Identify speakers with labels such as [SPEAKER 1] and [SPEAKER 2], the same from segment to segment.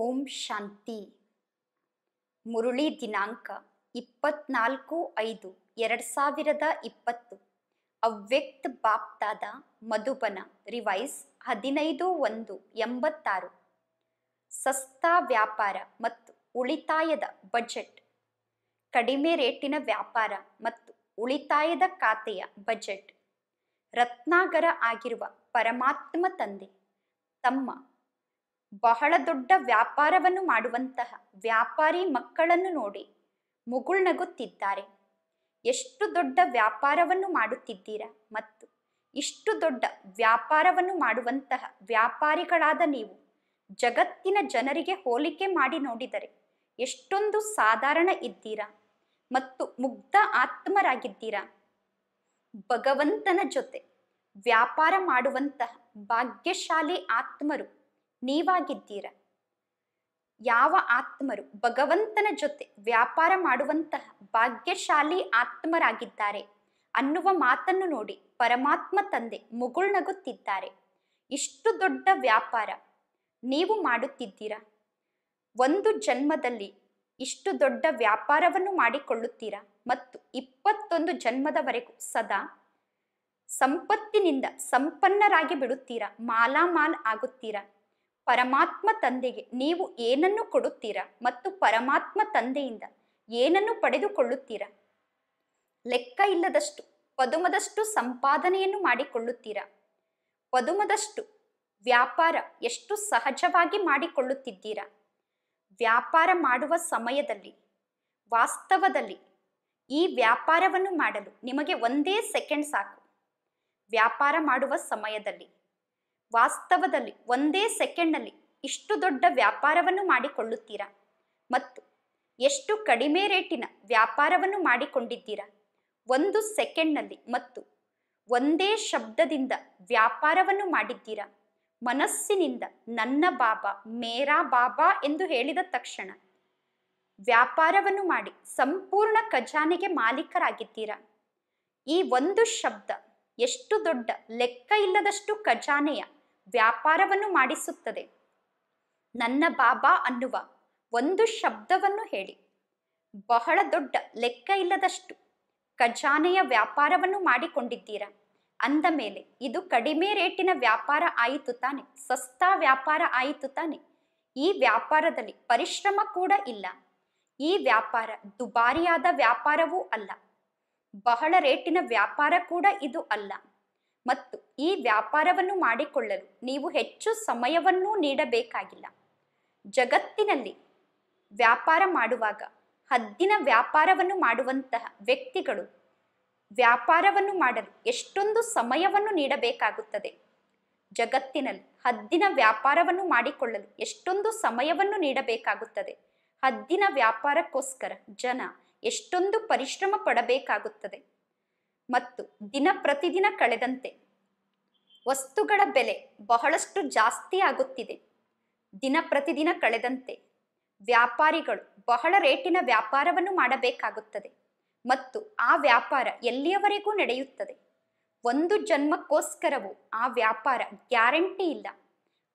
[SPEAKER 1] ಓಂ ಶಾಂತಿ ಮುರುಳಿ ದಿನಾಂಕ ಇಪ್ಪತ್ನಾಲ್ಕು ಐದು ಎರಡು ಸಾವಿರದ ಇಪ್ಪತ್ತು ಅವ್ಯಕ್ತ ಬಾಪ್ತಾದ ಮಧುಬನ ರಿವೈಸ್ ಹದಿನೈದು ಒಂದು ಎಂಬತ್ತಾರು ಸಸ್ತಾ ವ್ಯಾಪಾರ ಮತ್ತು ಉಳಿತಾಯದ ಬಜೆಟ್ ಕಡಿಮೆ ರೇಟಿನ ವ್ಯಾಪಾರ ಮತ್ತು ಉಳಿತಾಯದ ಖಾತೆಯ ಬಜೆಟ್ ರತ್ನಾಗರ ಆಗಿರುವ ಪರಮಾತ್ಮ ತಂದೆ ತಮ್ಮ ಬಹಳ ದೊಡ್ಡ ವ್ಯಾಪಾರವನ್ನು ಮಾಡುವಂತಹ ವ್ಯಾಪಾರಿ ಮಕ್ಕಳನ್ನು ನೋಡಿ ಮುಗುಳ್ನಗುತ್ತಿದ್ದಾರೆ ಎಷ್ಟು ದೊಡ್ಡ ವ್ಯಾಪಾರವನ್ನು ಮಾಡುತ್ತಿದ್ದೀರಾ ಮತ್ತು ಇಷ್ಟು ದೊಡ್ಡ ವ್ಯಾಪಾರವನ್ನು ಮಾಡುವಂತಹ ವ್ಯಾಪಾರಿಗಳಾದ ನೀವು ಜಗತ್ತಿನ ಜನರಿಗೆ ಹೋಲಿಕೆ ಮಾಡಿ ನೋಡಿದರೆ ಎಷ್ಟೊಂದು ಸಾಧಾರಣ ಇದ್ದೀರಾ ಮತ್ತು ಮುಗ್ಧ ಆತ್ಮರಾಗಿದ್ದೀರಾ ಭಗವಂತನ ಜೊತೆ ವ್ಯಾಪಾರ ಮಾಡುವಂತಹ ಭಾಗ್ಯಶಾಲಿ ಆತ್ಮರು ನೀವಾಗಿದ್ದೀರ ಯಾವ ಆತ್ಮರು ಭಗವಂತನ ಜೊತೆ ವ್ಯಾಪಾರ ಮಾಡುವಂತಹ ಭಾಗ್ಯಶಾಲಿ ಆತ್ಮರಾಗಿದ್ದಾರೆ ಅನ್ನುವ ಮಾತನ್ನು ನೋಡಿ ಪರಮಾತ್ಮ ತಂದೆ ಮುಗುಳ್ನಗುತ್ತಿದ್ದಾರೆ ಇಷ್ಟು ದೊಡ್ಡ ವ್ಯಾಪಾರ ನೀವು ಮಾಡುತ್ತಿದ್ದೀರಾ ಒಂದು ಜನ್ಮದಲ್ಲಿ ಇಷ್ಟು ದೊಡ್ಡ ವ್ಯಾಪಾರವನ್ನು ಮಾಡಿಕೊಳ್ಳುತ್ತೀರಾ ಮತ್ತು ಇಪ್ಪತ್ತೊಂದು ಜನ್ಮದವರೆಗೂ ಸದಾ ಸಂಪತ್ತಿನಿಂದ ಸಂಪನ್ನರಾಗಿ ಬಿಡುತ್ತೀರಾ ಮಾಲಾಮಾಲ್ ಆಗುತ್ತೀರಾ ಪರಮಾತ್ಮ ತಂದೆಗೆ ನೀವು ಏನನ್ನು ಕೊಡುತ್ತೀರಾ ಮತ್ತು ಪರಮಾತ್ಮ ತಂದೆಯಿಂದ ಏನನ್ನು ಪಡೆದುಕೊಳ್ಳುತ್ತೀರಾ ಲೆಕ್ಕ ಇಲ್ಲದಷ್ಟು ಪದುಮದಷ್ಟು ಸಂಪಾದನೆಯನ್ನು ಮಾಡಿಕೊಳ್ಳುತ್ತೀರಾ ಪದುಮದಷ್ಟು ವ್ಯಾಪಾರ ಎಷ್ಟು ಸಹಜವಾಗಿ ಮಾಡಿಕೊಳ್ಳುತ್ತಿದ್ದೀರಾ ವ್ಯಾಪಾರ ಮಾಡುವ ಸಮಯದಲ್ಲಿ ವಾಸ್ತವದಲ್ಲಿ ಈ ವ್ಯಾಪಾರವನ್ನು ಮಾಡಲು ನಿಮಗೆ ಒಂದೇ ಸೆಕೆಂಡ್ ಸಾಕು ವ್ಯಾಪಾರ ಮಾಡುವ ಸಮಯದಲ್ಲಿ ವಾಸ್ತವದಲ್ಲಿ ಒಂದೇ ಸೆಕೆಂಡ್ನಲ್ಲಿ ಇಷ್ಟು ದೊಡ್ಡ ವ್ಯಾಪಾರವನ್ನು ಮಾಡಿಕೊಳ್ಳುತ್ತೀರಾ ಮತ್ತು ಎಷ್ಟು ಕಡಿಮೆ ರೇಟಿನ ವ್ಯಾಪಾರವನ್ನು ಮಾಡಿಕೊಂಡಿದ್ದೀರಾ ಒಂದು ಸೆಕೆಂಡ್ನಲ್ಲಿ ಮತ್ತು ಒಂದೇ ಶಬ್ದದಿಂದ ವ್ಯಾಪಾರವನ್ನು ಮಾಡಿದ್ದೀರಾ ಮನಸ್ಸಿನಿಂದ ನನ್ನ ಬಾಬಾ ಮೇರಾ ಬಾಬಾ ಎಂದು ಹೇಳಿದ ತಕ್ಷಣ ವ್ಯಾಪಾರವನ್ನು ಮಾಡಿ ಸಂಪೂರ್ಣ ಖಜಾನೆಗೆ ಮಾಲೀಕರಾಗಿದ್ದೀರಾ ಈ ಒಂದು ಶಬ್ದ ಎಷ್ಟು ದೊಡ್ಡ ಲೆಕ್ಕ ಇಲ್ಲದಷ್ಟು ಖಜಾನೆಯ ವ್ಯಾಪಾರವನ್ನು ಮಾಡಿಸುತ್ತದೆ ನನ್ನ ಬಾಬಾ ಅನ್ನುವ ಒಂದು ಶಬ್ದವನ್ನು ಹೇಳಿ ಬಹಳ ದೊಡ್ಡ ಲೆಕ್ಕ ಇಲ್ಲದಷ್ಟು ಖಜಾನೆಯ ವ್ಯಾಪಾರವನ್ನು ಮಾಡಿಕೊಂಡಿದ್ದೀರಾ ಅಂದ ಮೇಲೆ ಇದು ಕಡಿಮೆ ರೇಟಿನ ವ್ಯಾಪಾರ ಆಯಿತು ತಾನೆ ಸಸ್ತಾ ವ್ಯಾಪಾರ ಆಯಿತು ತಾನೆ ಈ ವ್ಯಾಪಾರದಲ್ಲಿ ಪರಿಶ್ರಮ ಕೂಡ ಇಲ್ಲ ಈ ವ್ಯಾಪಾರ ದುಬಾರಿಯಾದ ವ್ಯಾಪಾರವೂ ಅಲ್ಲ ಬಹಳ ರೇಟಿನ ವ್ಯಾಪಾರ ಕೂಡ ಇದು ಅಲ್ಲ ಮತ್ತು ಈ ವ್ಯಾಪಾರವನ್ನು ಮಾಡಿಕೊಳ್ಳಲು ನೀವು ಹೆಚ್ಚು ಸಮಯವನ್ನು ನೀಡಬೇಕಾಗಿಲ್ಲ ಜಗತ್ತಿನಲ್ಲಿ ವ್ಯಾಪಾರ ಮಾಡುವಾಗ ಹದ್ದಿನ ವ್ಯಾಪಾರವನ್ನು ಮಾಡುವಂತಹ ವ್ಯಕ್ತಿಗಳು ವ್ಯಾಪಾರವನ್ನು ಮಾಡಲು ಎಷ್ಟೊಂದು ಸಮಯವನ್ನು ನೀಡಬೇಕಾಗುತ್ತದೆ ಜಗತ್ತಿನಲ್ಲಿ ಹದ್ದಿನ ವ್ಯಾಪಾರವನ್ನು ಮಾಡಿಕೊಳ್ಳಲು ಎಷ್ಟೊಂದು ಸಮಯವನ್ನು ನೀಡಬೇಕಾಗುತ್ತದೆ ಹದ್ದಿನ ವ್ಯಾಪಾರಕ್ಕೋಸ್ಕರ ಜನ ಎಷ್ಟೊಂದು ಪರಿಶ್ರಮ ಪಡಬೇಕಾಗುತ್ತದೆ ಮತ್ತು ದಿನ ಪ್ರತಿದಿನ ಕಳೆದಂತೆ ವಸ್ತುಗಳ ಬೆಲೆ ಬಹಳಷ್ಟು ಜಾಸ್ತಿ ಆಗುತ್ತಿದೆ ದಿನ ಪ್ರತಿದಿನ ಕಳೆದಂತೆ ವ್ಯಾಪಾರಿಗಳು ಬಹಳ ರೇಟಿನ ವ್ಯಾಪಾರವನ್ನು ಮಾಡಬೇಕಾಗುತ್ತದೆ ಮತ್ತು ಆ ವ್ಯಾಪಾರ ಎಲ್ಲಿಯವರೆಗೂ ನಡೆಯುತ್ತದೆ ಒಂದು ಜನ್ಮಕ್ಕೋಸ್ಕರವೂ ಆ ವ್ಯಾಪಾರ ಗ್ಯಾರಂಟಿ ಇಲ್ಲ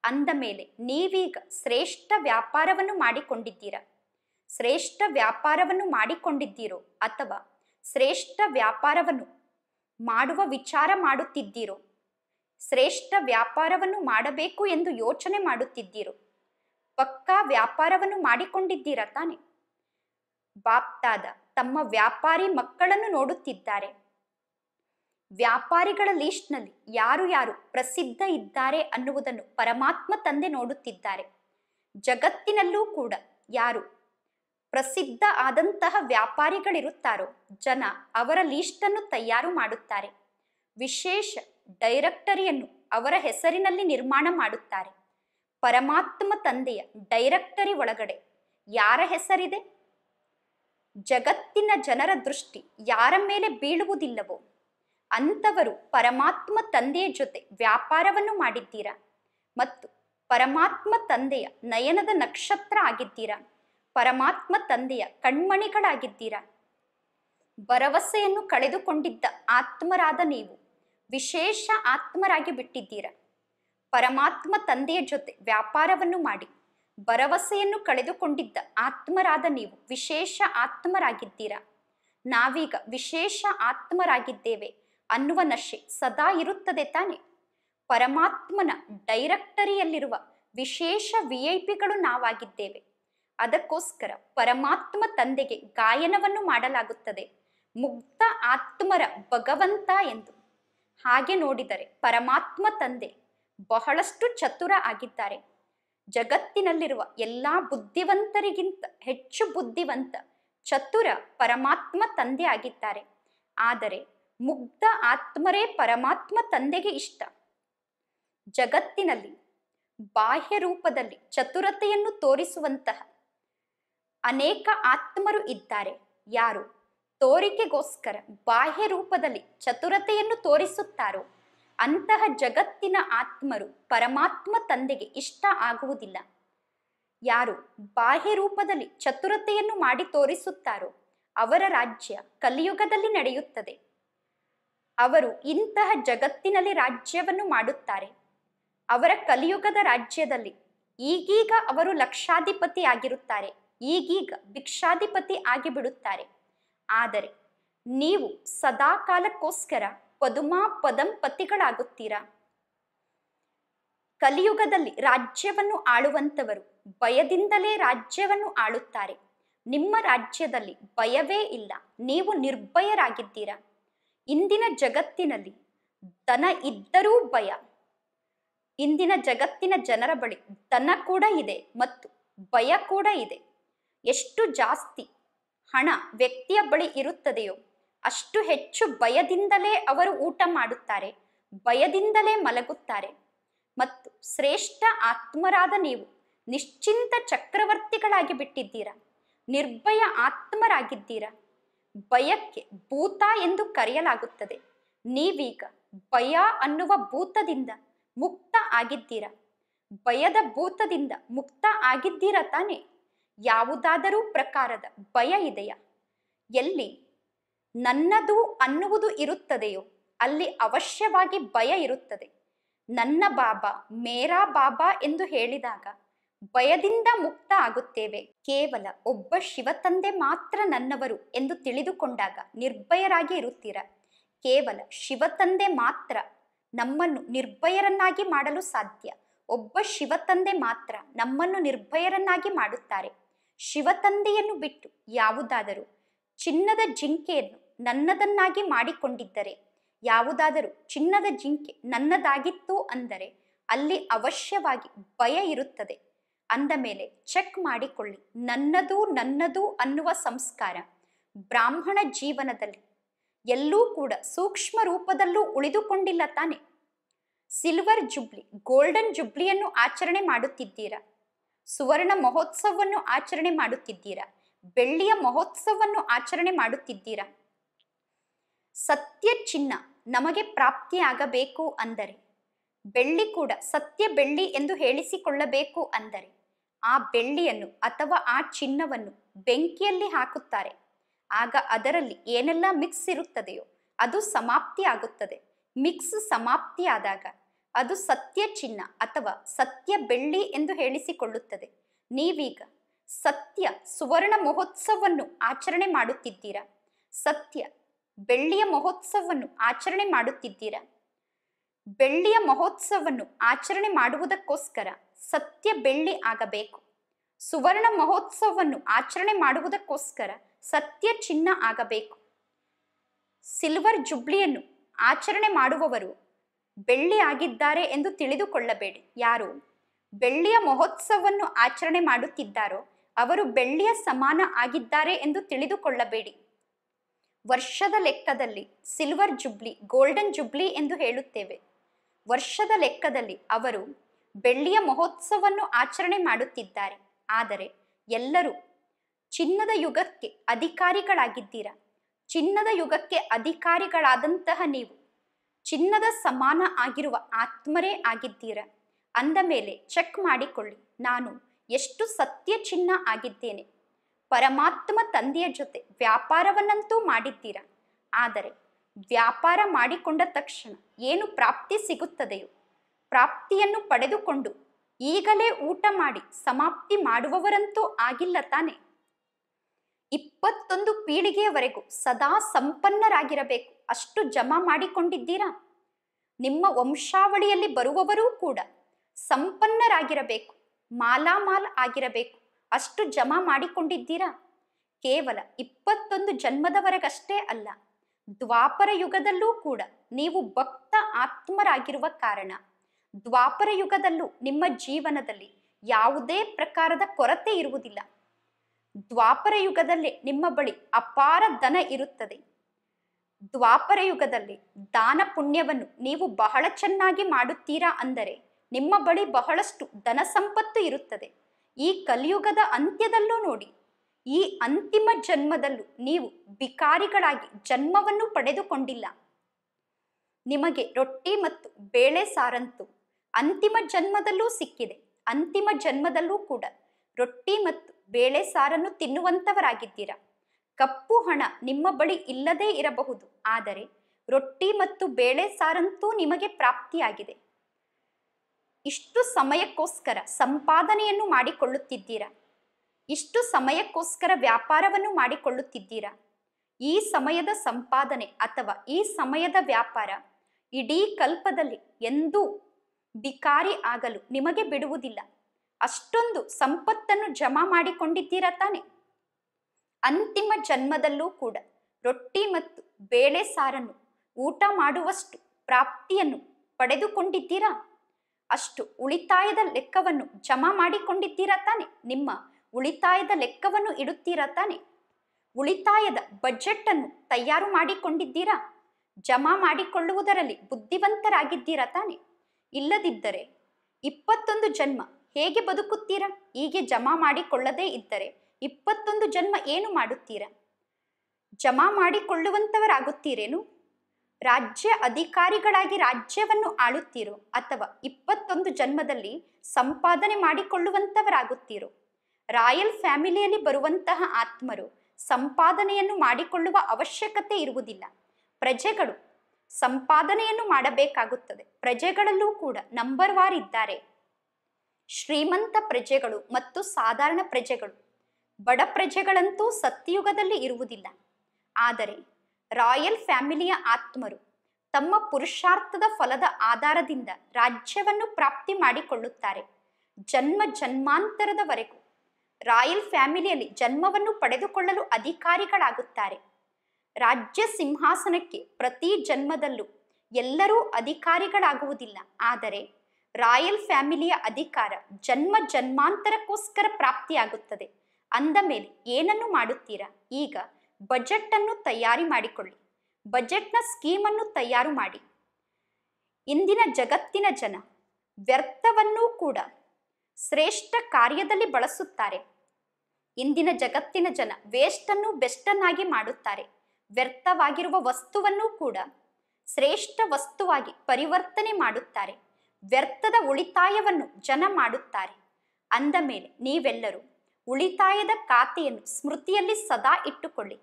[SPEAKER 1] ಅಂದ ಮೇಲೆ ನೀವೀಗ ಶ್ರೇಷ್ಠ ವ್ಯಾಪಾರವನ್ನು ಮಾಡಿಕೊಂಡಿದ್ದೀರಾ ಶ್ರೇಷ್ಠ ವ್ಯಾಪಾರವನ್ನು ಮಾಡಿಕೊಂಡಿದ್ದೀರೋ ಅಥವಾ ಶ್ರೇಷ್ಠ ವ್ಯಾಪಾರವನ್ನು ಮಾಡುವ ವಿಚಾರ ಮಾಡುತ್ತಿದ್ದೀರು ಶ್ರೇಷ್ಠ ವ್ಯಾಪಾರವನ್ನು ಮಾಡಬೇಕು ಎಂದು ಯೋಚನೆ ಮಾಡುತ್ತಿದ್ದೀರು ಪಕ್ಕಾ ವ್ಯಾಪಾರವನ್ನು ಮಾಡಿಕೊಂಡಿದ್ದೀರಾ ತಾನೆ ಬಾಪ್ತಾದ ತಮ್ಮ ವ್ಯಾಪಾರಿ ಮಕ್ಕಳನ್ನು ನೋಡುತ್ತಿದ್ದಾರೆ ವ್ಯಾಪಾರಿಗಳ ಲೀಸ್ಟ್ನಲ್ಲಿ ಯಾರು ಯಾರು ಪ್ರಸಿದ್ಧ ಇದ್ದಾರೆ ಅನ್ನುವುದನ್ನು ಪರಮಾತ್ಮ ತಂದೆ ನೋಡುತ್ತಿದ್ದಾರೆ ಜಗತ್ತಿನಲ್ಲೂ ಕೂಡ ಯಾರು ಪ್ರಸಿದ್ಧ ಆದಂತಹ ವ್ಯಾಪಾರಿಗಳಿರುತ್ತಾರೋ ಜನ ಅವರ ಲೀಸ್ಟನ್ನು ತಯಾರು ಮಾಡುತ್ತಾರೆ ವಿಶೇಷ ಡೈರೆಕ್ಟರಿಯನ್ನು ಅವರ ಹೆಸರಿನಲ್ಲಿ ನಿರ್ಮಾಣ ಮಾಡುತ್ತಾರೆ ಪರಮಾತ್ಮ ತಂದೆಯ ಡೈರೆಕ್ಟರಿ ಒಳಗಡೆ ಯಾರ ಹೆಸರಿದೆ ಜಗತ್ತಿನ ಜನರ ದೃಷ್ಟಿ ಯಾರ ಮೇಲೆ ಬೀಳುವುದಿಲ್ಲವೋ ಅಂಥವರು ಪರಮಾತ್ಮ ತಂದೆಯ ಜೊತೆ ವ್ಯಾಪಾರವನ್ನು ಮಾಡಿದ್ದೀರಾ ಮತ್ತು ಪರಮಾತ್ಮ ತಂದೆಯ ನಯನದ ನಕ್ಷತ್ರ ಆಗಿದ್ದೀರಾ ಪರಮಾತ್ಮ ತಂದೆಯ ಕಣ್ಮಣಿಗಳಾಗಿದ್ದೀರಾ ಭರವಸೆಯನ್ನು ಕಳೆದುಕೊಂಡಿದ್ದ ಆತ್ಮರಾದ ನೀವು ವಿಶೇಷ ಆತ್ಮರಾಗಿ ಬಿಟ್ಟಿದ್ದೀರಾ ಪರಮಾತ್ಮ ತಂದೆಯ ಜೊತೆ ವ್ಯಾಪಾರವನ್ನು ಮಾಡಿ ಭರವಸೆಯನ್ನು ಕಳೆದುಕೊಂಡಿದ್ದ ಆತ್ಮರಾದ ನೀವು ವಿಶೇಷ ಆತ್ಮರಾಗಿದ್ದೀರಾ ನಾವೀಗ ವಿಶೇಷ ಆತ್ಮರಾಗಿದ್ದೇವೆ ಅನ್ನುವ ನಶೆ ಸದಾ ಇರುತ್ತದೆ ತಾನೆ ಪರಮಾತ್ಮನ ಡೈರೆಕ್ಟರಿಯಲ್ಲಿರುವ ವಿಶೇಷ ವಿ ಐ ಪಿಗಳು ನಾವಾಗಿದ್ದೇವೆ ಅದಕ್ಕೋಸ್ಕರ ಪರಮಾತ್ಮ ತಂದೆಗೆ ಗಾಯನವನ್ನು ಮಾಡಲಾಗುತ್ತದೆ ಮುಕ್ತ ಆತ್ಮರ ಭಗವಂತ ಎಂದು ಹಾಗೆ ನೋಡಿದರೆ ಪರಮಾತ್ಮ ತಂದೆ ಬಹಳಷ್ಟು ಚತುರ ಆಗಿದ್ದಾರೆ ಜಗತ್ತಿನಲ್ಲಿರುವ ಎಲ್ಲ ಬುದ್ಧಿವಂತರಿಗಿಂತ ಹೆಚ್ಚು ಬುದ್ಧಿವಂತ ಚತುರ ಪರಮಾತ್ಮ ತಂದೆ ಆಗಿದ್ದಾರೆ ಆದರೆ ಮುಗ್ಧ ಆತ್ಮರೇ ಪರಮಾತ್ಮ ತಂದೆಗೆ ಇಷ್ಟ ಜಗತ್ತಿನಲ್ಲಿ ಬಾಹ್ಯ ರೂಪದಲ್ಲಿ ಚತುರತೆಯನ್ನು ತೋರಿಸುವಂತಹ ಅನೇಕ ಆತ್ಮರು ಇದ್ದಾರೆ ಯಾರು ತೋರಿಕೆಗೋಸ್ಕರ ಬಾಹ್ಯ ರೂಪದಲ್ಲಿ ಚತುರತೆಯನ್ನು ತೋರಿಸುತ್ತಾರೋ ಅಂತಹ ಜಗತ್ತಿನ ಆತ್ಮರು ಪರಮಾತ್ಮ ತಂದೆಗೆ ಇಷ್ಟ ಆಗುವುದಿಲ್ಲ ಯಾರು ಬಾಹ್ಯ ರೂಪದಲ್ಲಿ ಚತುರತೆಯನ್ನು ಮಾಡಿ ತೋರಿಸುತ್ತಾರೋ ಅವರ ರಾಜ್ಯ ಕಲಿಯುಗದಲ್ಲಿ ನಡೆಯುತ್ತದೆ ಅವರು ಇಂತಹ ಜಗತ್ತಿನಲ್ಲಿ ರಾಜ್ಯವನ್ನು ಮಾಡುತ್ತಾರೆ ಅವರ ಕಲಿಯುಗದ ರಾಜ್ಯದಲ್ಲಿ ಈಗೀಗ ಅವರು ಲಕ್ಷಾಧಿಪತಿಯಾಗಿರುತ್ತಾರೆ ಈಗೀಗ ಭಿಕ್ಷಾಧಿಪತಿ ಆಗಿಬಿಡುತ್ತಾರೆ ಆದರೆ ನೀವು ಸದಾ ಕಾಲಕ್ಕೋಸ್ಕರ ಪದುಮಾ ಪತಿಗಳಾಗುತ್ತೀರಾ ಕಲಿಯುಗದಲ್ಲಿ ರಾಜ್ಯವನ್ನು ಆಳುವಂತವರು ಭಯದಿಂದಲೇ ರಾಜ್ಯವನ್ನು ಆಳುತ್ತಾರೆ ನಿಮ್ಮ ರಾಜ್ಯದಲ್ಲಿ ಭಯವೇ ಇಲ್ಲ ನೀವು ನಿರ್ಭಯರಾಗಿದ್ದೀರಾ ಇಂದಿನ ಜಗತ್ತಿನಲ್ಲಿ ದನ ಇದ್ದರೂ ಭಯ ಇಂದಿನ ಜಗತ್ತಿನ ಜನರ ಬಳಿ ದನ ಕೂಡ ಇದೆ ಮತ್ತು ಭಯ ಕೂಡ ಇದೆ ಎಷ್ಟು ಜಾಸ್ತಿ ಹಣ ವ್ಯಕ್ತಿಯ ಬಳಿ ಇರುತ್ತದೆಯೋ ಅಷ್ಟು ಹೆಚ್ಚು ಭಯದಿಂದಲೇ ಅವರು ಊಟ ಮಾಡುತ್ತಾರೆ ಭಯದಿಂದಲೇ ಮಲಗುತ್ತಾರೆ ಮತ್ತು ಶ್ರೇಷ್ಠ ಆತ್ಮರಾದ ನೀವು ನಿಶ್ಚಿಂತ ಚಕ್ರವರ್ತಿಗಳಾಗಿ ಬಿಟ್ಟಿದ್ದೀರಾ ನಿರ್ಭಯ ಆತ್ಮರಾಗಿದ್ದೀರಾ ಭಯಕ್ಕೆ ಭೂತ ಎಂದು ಕರೆಯಲಾಗುತ್ತದೆ ನೀವೀಗ ಭಯ ಅನ್ನುವ ಭೂತದಿಂದ ಮುಕ್ತ ಆಗಿದ್ದೀರಾ ಭಯದ ಭೂತದಿಂದ ಮುಕ್ತ ಆಗಿದ್ದೀರಾ ತಾನೇ ಯಾವುದಾದರೂ ಪ್ರಕಾರದ ಭಯ ಇದೆಯಾ ಎಲ್ಲಿ ನನ್ನದು ಅನ್ನುವುದು ಇರುತ್ತದೆಯೋ ಅಲ್ಲಿ ಅವಶ್ಯವಾಗಿ ಭಯ ಇರುತ್ತದೆ ನನ್ನ ಬಾಬಾ ಮೇರಾ ಬಾಬಾ ಎಂದು ಹೇಳಿದಾಗ ಭಯದಿಂದ ಮುಕ್ತ ಆಗುತ್ತೇವೆ ಕೇವಲ ಒಬ್ಬ ಶಿವತಂದೆ ಮಾತ್ರ ನನ್ನವರು ಎಂದು ತಿಳಿದುಕೊಂಡಾಗ ನಿರ್ಭಯರಾಗಿ ಇರುತ್ತೀರ ಕೇವಲ ಶಿವತಂದೆ ಮಾತ್ರ ನಮ್ಮನ್ನು ನಿರ್ಭಯರನ್ನಾಗಿ ಮಾಡಲು ಸಾಧ್ಯ ಒಬ್ಬ ಶಿವತಂದೆ ಮಾತ್ರ ನಮ್ಮನ್ನು ನಿರ್ಭಯರನ್ನಾಗಿ ಮಾಡುತ್ತಾರೆ ಶಿವತಂದೆಯನ್ನು ಬಿಟ್ಟು ಯಾವುದಾದರೂ ಚಿನ್ನದ ಜಿಂಕೆಯನ್ನು ನನ್ನದನ್ನಾಗಿ ಮಾಡಿಕೊಂಡಿದ್ದರೆ ಯಾವುದಾದರೂ ಚಿನ್ನದ ಜಿಂಕೆ ನನ್ನದಾಗಿತ್ತು ಅಂದರೆ ಅಲ್ಲಿ ಅವಶ್ಯವಾಗಿ ಭಯ ಇರುತ್ತದೆ ಅಂದ ಮೇಲೆ ಚೆಕ್ ಮಾಡಿಕೊಳ್ಳಿ ನನ್ನದು ನನ್ನದು ಅನ್ನುವ ಸಂಸ್ಕಾರ ಬ್ರಾಹ್ಮಣ ಜೀವನದಲ್ಲಿ ಎಲ್ಲೂ ಕೂಡ ಸೂಕ್ಷ್ಮ ರೂಪದಲ್ಲೂ ಉಳಿದುಕೊಂಡಿಲ್ಲ ತಾನೆ ಸಿಲ್ವರ್ ಜುಬ್ಲಿ ಗೋಲ್ಡನ್ ಜುಬ್ಲಿಯನ್ನು ಆಚರಣೆ ಮಾಡುತ್ತಿದ್ದೀರಾ ಸುವರ್ಣ ಮಹೋತ್ಸವವನ್ನು ಆಚರಣೆ ಮಾಡುತ್ತಿದ್ದೀರಾ ಬೆಳ್ಳಿಯ ಮಹೋತ್ಸವವನ್ನು ಆಚರಣೆ ಮಾಡುತ್ತಿದ್ದೀರಾ ಸತ್ಯ ಚಿನ್ನ ನಮಗೆ ಪ್ರಾಪ್ತಿಯಾಗಬೇಕು ಅಂದರೆ ಬೆಳ್ಳಿ ಕೂಡ ಸತ್ಯ ಬೆಳ್ಳಿ ಎಂದು ಹೇಳಿಸಿಕೊಳ್ಳಬೇಕು ಅಂದರೆ ಆ ಬೆಳ್ಳಿಯನ್ನು ಅಥವಾ ಆ ಚಿನ್ನವನ್ನು ಬೆಂಕಿಯಲ್ಲಿ ಹಾಕುತ್ತಾರೆ ಆಗ ಅದರಲ್ಲಿ ಏನೆಲ್ಲ ಮಿಕ್ಸ್ ಇರುತ್ತದೆಯೋ ಅದು ಸಮಾಪ್ತಿ ಆಗುತ್ತದೆ ಮಿಕ್ಸ್ ಸಮಾಪ್ತಿಯಾದಾಗ ಅದು ಸತ್ಯ ಚಿನ್ನ ಅಥವಾ ಸತ್ಯ ಬೆಳ್ಳಿ ಎಂದು ಹೇಳಿಸಿಕೊಳ್ಳುತ್ತದೆ ನೀವೀಗ ಸತ್ಯ ಸುವರ್ಣ ಮಹೋತ್ಸವವನ್ನು ಆಚರಣೆ ಮಾಡುತ್ತಿದ್ದೀರಾ ಸತ್ಯ ಬೆಳ್ಳಿಯ ಮಹೋತ್ಸವವನ್ನು ಆಚರಣೆ ಮಾಡುತ್ತಿದ್ದೀರಾ ಬೆಳ್ಳಿಯ ಮಹೋತ್ಸವವನ್ನು ಆಚರಣೆ ಮಾಡುವುದಕ್ಕೋಸ್ಕರ ಸತ್ಯ ಬೆಳ್ಳಿ ಆಗಬೇಕು ಸುವರ್ಣ ಮಹೋತ್ಸವವನ್ನು ಆಚರಣೆ ಮಾಡುವುದಕ್ಕೋಸ್ಕರ ಸತ್ಯ ಚಿನ್ನ ಆಗಬೇಕು ಸಿಲ್ವರ್ ಜುಬ್ಲಿಯನ್ನು ಆಚರಣೆ ಮಾಡುವವರು ಬೆಳ್ಳಿ ಆಗಿದ್ದಾರೆ ಎಂದು ತಿಳಿದುಕೊಳ್ಳಬೇಡಿ ಯಾರು ಬೆಳ್ಳಿಯ ಮಹೋತ್ಸವವನ್ನು ಆಚರಣೆ ಮಾಡುತ್ತಿದ್ದಾರೋ ಅವರು ಬೆಳ್ಳಿಯ ಸಮಾನ ಆಗಿದ್ದಾರೆ ಎಂದು ತಿಳಿದುಕೊಳ್ಳಬೇಡಿ ವರ್ಷದ ಲೆಕ್ಕದಲ್ಲಿ ಸಿಲ್ವರ್ ಜುಬ್ಲಿ ಗೋಲ್ಡನ್ ಜುಬ್ಲಿ ಎಂದು ಹೇಳುತ್ತೇವೆ ವರ್ಷದ ಲೆಕ್ಕದಲ್ಲಿ ಅವರು ಬೆಳ್ಳಿಯ ಮಹೋತ್ಸವವನ್ನು ಆಚರಣೆ ಮಾಡುತ್ತಿದ್ದಾರೆ ಆದರೆ ಎಲ್ಲರೂ ಚಿನ್ನದ ಯುಗಕ್ಕೆ ಅಧಿಕಾರಿಗಳಾಗಿದ್ದೀರಾ ಚಿನ್ನದ ಯುಗಕ್ಕೆ ಅಧಿಕಾರಿಗಳಾದಂತಹ ನೀವು ಚಿನ್ನದ ಸಮಾನ ಆಗಿರುವ ಆತ್ಮರೇ ಆಗಿದ್ದೀರ ಅಂದ ಮೇಲೆ ಚೆಕ್ ಮಾಡಿಕೊಳ್ಳಿ ನಾನು ಎಷ್ಟು ಸತ್ಯ ಚಿನ್ನ ಆಗಿದ್ದೇನೆ ಪರಮಾತ್ಮ ತಂದೆಯ ಜೊತೆ ವ್ಯಾಪಾರವನ್ನಂತೂ ಮಾಡಿದ್ದೀರ ಆದರೆ ವ್ಯಾಪಾರ ಮಾಡಿಕೊಂಡ ತಕ್ಷಣ ಏನು ಪ್ರಾಪ್ತಿ ಸಿಗುತ್ತದೆಯೋ ಪ್ರಾಪ್ತಿಯನ್ನು ಪಡೆದುಕೊಂಡು ಈಗಲೇ ಊಟ ಮಾಡಿ ಸಮಾಪ್ತಿ ಮಾಡುವವರಂತೂ ಆಗಿಲ್ಲ ತಾನೆ ಇಪ್ಪತ್ತೊಂದು ಪೀಳಿಗೆಯವರೆಗೂ ಸದಾ ಸಂಪನ್ನರಾಗಿರಬೇಕು ಅಷ್ಟು ಜಮಾ ಮಾಡಿಕೊಂಡಿದ್ದೀರಾ ನಿಮ್ಮ ವಂಶಾವಳಿಯಲ್ಲಿ ಬರುವವರೂ ಕೂಡ ಸಂಪನ್ನರಾಗಿರಬೇಕು ಮಾಲಾಮಾಲ್ ಆಗಿರಬೇಕು ಅಷ್ಟು ಜಮಾ ಮಾಡಿಕೊಂಡಿದ್ದೀರಾ ಕೇವಲ ಇಪ್ಪತ್ತೊಂದು ಜನ್ಮದವರೆಗಷ್ಟೇ ಅಲ್ಲ ದ್ವಾಪರ ಯುಗದಲ್ಲೂ ಕೂಡ ನೀವು ಭಕ್ತ ಆತ್ಮರಾಗಿರುವ ಕಾರಣ ದ್ವಾಪರ ಯುಗದಲ್ಲೂ ನಿಮ್ಮ ಜೀವನದಲ್ಲಿ ಯಾವುದೇ ಪ್ರಕಾರದ ಕೊರತೆ ಇರುವುದಿಲ್ಲ ದ್ವಾಪರ ಯುಗದಲ್ಲಿ ನಿಮ್ಮ ಬಳಿ ಅಪಾರ ಧನ ಇರುತ್ತದೆ ದ್ವಾಪರ ಯುಗದಲ್ಲಿ ದಾನ ಪುಣ್ಯವನ್ನು ನೀವು ಬಹಳ ಚೆನ್ನಾಗಿ ಮಾಡುತ್ತೀರಾ ಅಂದರೆ ನಿಮ್ಮ ಬಳಿ ಬಹಳಷ್ಟು ಧನ ಸಂಪತ್ತು ಇರುತ್ತದೆ ಈ ಕಲಿಯುಗದ ಅಂತ್ಯದಲ್ಲೂ ನೋಡಿ ಈ ಅಂತಿಮ ಜನ್ಮದಲ್ಲೂ ನೀವು ಬಿಕಾರಿಗಳಾಗಿ ಜನ್ಮವನ್ನು ಪಡೆದುಕೊಂಡಿಲ್ಲ ನಿಮಗೆ ರೊಟ್ಟಿ ಮತ್ತು ಬೇಳೆ ಸಾರಂತು ಅಂತಿಮ ಜನ್ಮದಲ್ಲೂ ಸಿಕ್ಕಿದೆ ಅಂತಿಮ ಜನ್ಮದಲ್ಲೂ ಕೂಡ ರೊಟ್ಟಿ ಮತ್ತು ಬೇಳೆ ಸಾರನ್ನು ತಿನ್ನುವಂತವರಾಗಿದ್ದೀರಾ ಕಪ್ಪು ಹಣ ನಿಮ್ಮ ಬಳಿ ಇಲ್ಲದೇ ಇರಬಹುದು ಆದರೆ ರೊಟ್ಟಿ ಮತ್ತು ಬೇಳೆ ಸಾರಂತೂ ನಿಮಗೆ ಪ್ರಾಪ್ತಿಯಾಗಿದೆ ಇಷ್ಟು ಸಮಯಕ್ಕೋಸ್ಕರ ಸಂಪಾದನೆಯನ್ನು ಮಾಡಿಕೊಳ್ಳುತ್ತಿದ್ದೀರಾ ಇಷ್ಟು ಸಮಯಕ್ಕೋಸ್ಕರ ವ್ಯಾಪಾರವನ್ನು ಮಾಡಿಕೊಳ್ಳುತ್ತಿದ್ದೀರಾ ಈ ಸಮಯದ ಸಂಪಾದನೆ ಅಥವಾ ಈ ಸಮಯದ ವ್ಯಾಪಾರ ಇಡೀ ಕಲ್ಪದಲ್ಲಿ ಎಂದೂ ಬಿಕಾರಿ ಆಗಲು ನಿಮಗೆ ಬಿಡುವುದಿಲ್ಲ ಅಷ್ಟೊಂದು ಸಂಪತ್ತನ್ನು ಜಮಾ ಮಾಡಿಕೊಂಡಿದ್ದೀರಾ ತಾನೆ ಅಂತಿಮ ಜನ್ಮದಲ್ಲೂ ಕೂಡ ರೊಟ್ಟಿ ಮತ್ತು ಬೇಳೆ ಸಾರನ್ನು ಊಟ ಮಾಡುವಷ್ಟು ಪ್ರಾಪ್ತಿಯನ್ನು ಪಡೆದುಕೊಂಡಿದ್ದೀರಾ ಅಷ್ಟು ಉಳಿತಾಯದ ಲೆಕ್ಕವನ್ನು ಜಮಾ ಮಾಡಿಕೊಂಡಿದ್ದೀರಾ ತಾನೆ ನಿಮ್ಮ ಉಳಿತಾಯದ ಲೆಕ್ಕವನ್ನು ಇಡುತ್ತೀರಾ ತಾನೆ ಉಳಿತಾಯದ ಅನ್ನು ತಯಾರು ಮಾಡಿಕೊಂಡಿದ್ದೀರಾ ಜಮಾ ಮಾಡಿಕೊಳ್ಳುವುದರಲ್ಲಿ ಬುದ್ಧಿವಂತರಾಗಿದ್ದೀರಾ ತಾನೆ ಇಲ್ಲದಿದ್ದರೆ ಇಪ್ಪತ್ತೊಂದು ಜನ್ಮ ಹೇಗೆ ಬದುಕುತ್ತೀರಾ ಹೀಗೆ ಜಮಾ ಮಾಡಿಕೊಳ್ಳದೇ ಇದ್ದರೆ ಇಪ್ಪತ್ತೊಂದು ಜನ್ಮ ಏನು ಮಾಡುತ್ತೀರಾ ಜಮಾ ಮಾಡಿಕೊಳ್ಳುವಂತವರಾಗುತ್ತೀರೇನು ರಾಜ್ಯ ಅಧಿಕಾರಿಗಳಾಗಿ ರಾಜ್ಯವನ್ನು ಆಳುತ್ತೀರೋ ಅಥವಾ ಇಪ್ಪತ್ತೊಂದು ಜನ್ಮದಲ್ಲಿ ಸಂಪಾದನೆ ಮಾಡಿಕೊಳ್ಳುವಂತವರಾಗುತ್ತೀರೋ ರಾಯಲ್ ಫ್ಯಾಮಿಲಿಯಲ್ಲಿ ಬರುವಂತಹ ಆತ್ಮರು ಸಂಪಾದನೆಯನ್ನು ಮಾಡಿಕೊಳ್ಳುವ ಅವಶ್ಯಕತೆ ಇರುವುದಿಲ್ಲ ಪ್ರಜೆಗಳು ಸಂಪಾದನೆಯನ್ನು ಮಾಡಬೇಕಾಗುತ್ತದೆ ಪ್ರಜೆಗಳಲ್ಲೂ ಕೂಡ ನಂಬರ್ ವಾರ್ ಇದ್ದಾರೆ ಶ್ರೀಮಂತ ಪ್ರಜೆಗಳು ಮತ್ತು ಸಾಧಾರಣ ಪ್ರಜೆಗಳು ಬಡ ಪ್ರಜೆಗಳಂತೂ ಸತ್ಯಯುಗದಲ್ಲಿ ಇರುವುದಿಲ್ಲ ಆದರೆ ರಾಯಲ್ ಫ್ಯಾಮಿಲಿಯ ಆತ್ಮರು ತಮ್ಮ ಪುರುಷಾರ್ಥದ ಫಲದ ಆಧಾರದಿಂದ ರಾಜ್ಯವನ್ನು ಪ್ರಾಪ್ತಿ ಮಾಡಿಕೊಳ್ಳುತ್ತಾರೆ ಜನ್ಮ ಜನ್ಮಾಂತರದವರೆಗೂ ರಾಯಲ್ ಫ್ಯಾಮಿಲಿಯಲ್ಲಿ ಜನ್ಮವನ್ನು ಪಡೆದುಕೊಳ್ಳಲು ಅಧಿಕಾರಿಗಳಾಗುತ್ತಾರೆ ರಾಜ್ಯ ಸಿಂಹಾಸನಕ್ಕೆ ಪ್ರತಿ ಜನ್ಮದಲ್ಲೂ ಎಲ್ಲರೂ ಅಧಿಕಾರಿಗಳಾಗುವುದಿಲ್ಲ ಆದರೆ ರಾಯಲ್ ಫ್ಯಾಮಿಲಿಯ ಅಧಿಕಾರ ಜನ್ಮ ಜನ್ಮಾಂತರಕ್ಕೋಸ್ಕರ ಪ್ರಾಪ್ತಿಯಾಗುತ್ತದೆ ಅಂದ ಮೇಲೆ ಏನನ್ನು ಮಾಡುತ್ತೀರಾ ಈಗ ಅನ್ನು ತಯಾರಿ ಮಾಡಿಕೊಳ್ಳಿ ಬಜೆಟ್ನ ಸ್ಕೀಮನ್ನು ತಯಾರು ಮಾಡಿ ಇಂದಿನ ಜಗತ್ತಿನ ಜನ ವ್ಯರ್ಥವನ್ನೂ ಕೂಡ ಶ್ರೇಷ್ಠ ಕಾರ್ಯದಲ್ಲಿ ಬಳಸುತ್ತಾರೆ ಇಂದಿನ ಜಗತ್ತಿನ ಜನ ವೇಸ್ಟನ್ನು ಬೆಸ್ಟನ್ನಾಗಿ ಮಾಡುತ್ತಾರೆ ವ್ಯರ್ಥವಾಗಿರುವ ವಸ್ತುವನ್ನು ಕೂಡ ಶ್ರೇಷ್ಠ ವಸ್ತುವಾಗಿ ಪರಿವರ್ತನೆ ಮಾಡುತ್ತಾರೆ ವ್ಯರ್ಥದ ಉಳಿತಾಯವನ್ನು ಜನ ಮಾಡುತ್ತಾರೆ ಅಂದ ಮೇಲೆ ನೀವೆಲ್ಲರೂ ಉಳಿತಾಯದ ಖಾತೆಯನ್ನು ಸ್ಮೃತಿಯಲ್ಲಿ ಸದಾ ಇಟ್ಟುಕೊಳ್ಳಿ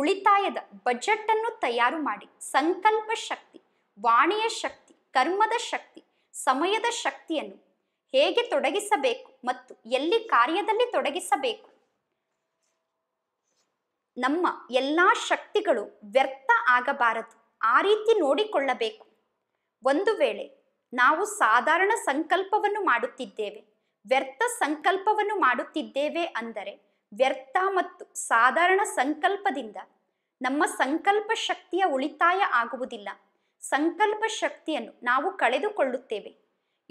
[SPEAKER 1] ಉಳಿತಾಯದ ಬಜೆಟ್ ಅನ್ನು ತಯಾರು ಮಾಡಿ ಸಂಕಲ್ಪ ಶಕ್ತಿ ವಾಣಿಯ ಶಕ್ತಿ ಕರ್ಮದ ಶಕ್ತಿ ಸಮಯದ ಶಕ್ತಿಯನ್ನು ಹೇಗೆ ತೊಡಗಿಸಬೇಕು ಮತ್ತು ಎಲ್ಲಿ ಕಾರ್ಯದಲ್ಲಿ ತೊಡಗಿಸಬೇಕು ನಮ್ಮ ಎಲ್ಲಾ ಶಕ್ತಿಗಳು ವ್ಯರ್ಥ ಆಗಬಾರದು ಆ ರೀತಿ ನೋಡಿಕೊಳ್ಳಬೇಕು ಒಂದು ವೇಳೆ ನಾವು ಸಾಧಾರಣ ಸಂಕಲ್ಪವನ್ನು ಮಾಡುತ್ತಿದ್ದೇವೆ ವ್ಯರ್ಥ ಸಂಕಲ್ಪವನ್ನು ಮಾಡುತ್ತಿದ್ದೇವೆ ಅಂದರೆ ವ್ಯರ್ಥ ಮತ್ತು ಸಾಧಾರಣ ಸಂಕಲ್ಪದಿಂದ ನಮ್ಮ ಸಂಕಲ್ಪ ಶಕ್ತಿಯ ಉಳಿತಾಯ ಆಗುವುದಿಲ್ಲ ಸಂಕಲ್ಪ ಶಕ್ತಿಯನ್ನು ನಾವು ಕಳೆದುಕೊಳ್ಳುತ್ತೇವೆ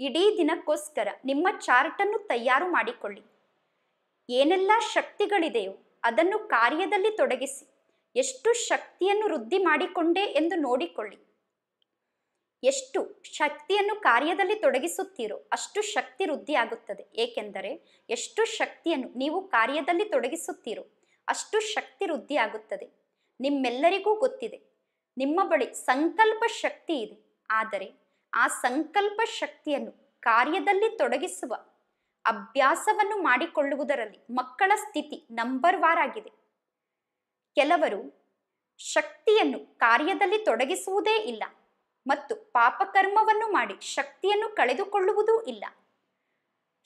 [SPEAKER 1] ಇಡೀ ದಿನಕ್ಕೋಸ್ಕರ ನಿಮ್ಮ ಚಾರ್ಟನ್ನು ತಯಾರು ಮಾಡಿಕೊಳ್ಳಿ ಏನೆಲ್ಲ ಶಕ್ತಿಗಳಿದೆಯೋ ಅದನ್ನು ಕಾರ್ಯದಲ್ಲಿ ತೊಡಗಿಸಿ ಎಷ್ಟು ಶಕ್ತಿಯನ್ನು ವೃದ್ಧಿ ಮಾಡಿಕೊಂಡೆ ಎಂದು ನೋಡಿಕೊಳ್ಳಿ ಎಷ್ಟು ಶಕ್ತಿಯನ್ನು ಕಾರ್ಯದಲ್ಲಿ ತೊಡಗಿಸುತ್ತೀರೋ ಅಷ್ಟು ಶಕ್ತಿ ವೃದ್ಧಿ ಆಗುತ್ತದೆ ಏಕೆಂದರೆ ಎಷ್ಟು ಶಕ್ತಿಯನ್ನು ನೀವು ಕಾರ್ಯದಲ್ಲಿ ತೊಡಗಿಸುತ್ತೀರೋ ಅಷ್ಟು ಶಕ್ತಿ ವೃದ್ಧಿ ಆಗುತ್ತದೆ ನಿಮ್ಮೆಲ್ಲರಿಗೂ ಗೊತ್ತಿದೆ ನಿಮ್ಮ ಬಳಿ ಸಂಕಲ್ಪ ಶಕ್ತಿ ಇದೆ ಆದರೆ ಆ ಸಂಕಲ್ಪ ಶಕ್ತಿಯನ್ನು ಕಾರ್ಯದಲ್ಲಿ ತೊಡಗಿಸುವ ಅಭ್ಯಾಸವನ್ನು ಮಾಡಿಕೊಳ್ಳುವುದರಲ್ಲಿ ಮಕ್ಕಳ ಸ್ಥಿತಿ ನಂಬರ್ ವಾರ್ ಆಗಿದೆ ಕೆಲವರು ಶಕ್ತಿಯನ್ನು ಕಾರ್ಯದಲ್ಲಿ ತೊಡಗಿಸುವುದೇ ಇಲ್ಲ ಮತ್ತು ಪಾಪಕರ್ಮವನ್ನು ಮಾಡಿ ಶಕ್ತಿಯನ್ನು ಕಳೆದುಕೊಳ್ಳುವುದೂ ಇಲ್ಲ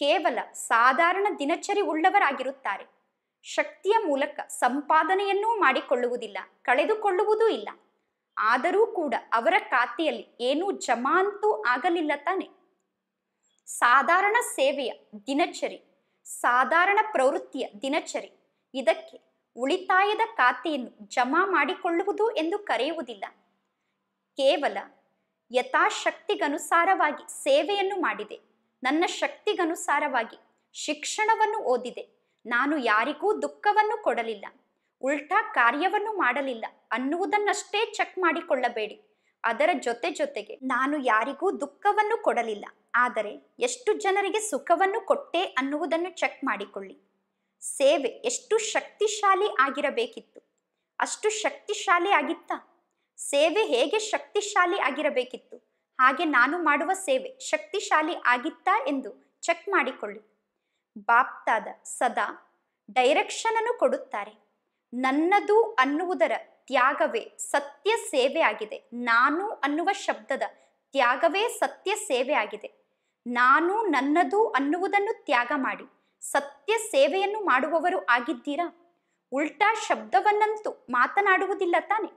[SPEAKER 1] ಕೇವಲ ಸಾಧಾರಣ ದಿನಚರಿ ಉಳ್ಳವರಾಗಿರುತ್ತಾರೆ ಶಕ್ತಿಯ ಮೂಲಕ ಸಂಪಾದನೆಯನ್ನೂ ಮಾಡಿಕೊಳ್ಳುವುದಿಲ್ಲ ಕಳೆದುಕೊಳ್ಳುವುದೂ ಇಲ್ಲ ಆದರೂ ಕೂಡ ಅವರ ಖಾತೆಯಲ್ಲಿ ಏನೂ ಜಮಾಂತೂ ಆಗಲಿಲ್ಲ ತಾನೆ ಸಾಧಾರಣ ಸೇವೆಯ ದಿನಚರಿ ಸಾಧಾರಣ ಪ್ರವೃತ್ತಿಯ ದಿನಚರಿ ಇದಕ್ಕೆ ಉಳಿತಾಯದ ಖಾತೆಯನ್ನು ಜಮಾ ಮಾಡಿಕೊಳ್ಳುವುದು ಎಂದು ಕರೆಯುವುದಿಲ್ಲ ಕೇವಲ ಯಥಾಶಕ್ತಿಗನುಸಾರವಾಗಿ ಸೇವೆಯನ್ನು ಮಾಡಿದೆ ನನ್ನ ಶಕ್ತಿಗನುಸಾರವಾಗಿ ಶಿಕ್ಷಣವನ್ನು ಓದಿದೆ ನಾನು ಯಾರಿಗೂ ದುಃಖವನ್ನು ಕೊಡಲಿಲ್ಲ ಉಲ್ಟಾ ಕಾರ್ಯವನ್ನು ಮಾಡಲಿಲ್ಲ ಅನ್ನುವುದನ್ನಷ್ಟೇ ಚೆಕ್ ಮಾಡಿಕೊಳ್ಳಬೇಡಿ ಅದರ ಜೊತೆ ಜೊತೆಗೆ ನಾನು ಯಾರಿಗೂ ದುಃಖವನ್ನು ಕೊಡಲಿಲ್ಲ ಆದರೆ ಎಷ್ಟು ಜನರಿಗೆ ಸುಖವನ್ನು ಕೊಟ್ಟೆ ಅನ್ನುವುದನ್ನು ಚೆಕ್ ಮಾಡಿಕೊಳ್ಳಿ ಸೇವೆ ಎಷ್ಟು ಶಕ್ತಿಶಾಲಿ ಆಗಿರಬೇಕಿತ್ತು ಅಷ್ಟು ಶಕ್ತಿಶಾಲಿ ಆಗಿತ್ತಾ ಸೇವೆ ಹೇಗೆ ಶಕ್ತಿಶಾಲಿ ಆಗಿರಬೇಕಿತ್ತು ಹಾಗೆ ನಾನು ಮಾಡುವ ಸೇವೆ ಶಕ್ತಿಶಾಲಿ ಆಗಿತ್ತಾ ಎಂದು ಚೆಕ್ ಮಾಡಿಕೊಳ್ಳಿ ಬಾಪ್ತಾದ ಸದಾ ಡೈರೆಕ್ಷನನ್ನು ಕೊಡುತ್ತಾರೆ ನನ್ನದು ಅನ್ನುವುದರ ತ್ಯಾಗವೇ ಸತ್ಯ ಸೇವೆ ಆಗಿದೆ ನಾನು ಅನ್ನುವ ಶಬ್ದದ ತ್ಯಾಗವೇ ಸತ್ಯ ಸೇವೆ ಆಗಿದೆ ನಾನು ನನ್ನದು ಅನ್ನುವುದನ್ನು ತ್ಯಾಗ ಮಾಡಿ ಸತ್ಯ ಸೇವೆಯನ್ನು ಮಾಡುವವರು ಆಗಿದ್ದೀರಾ ಉಲ್ಟಾ ಶಬ್ದವನ್ನಂತೂ ಮಾತನಾಡುವುದಿಲ್ಲ ತಾನೆ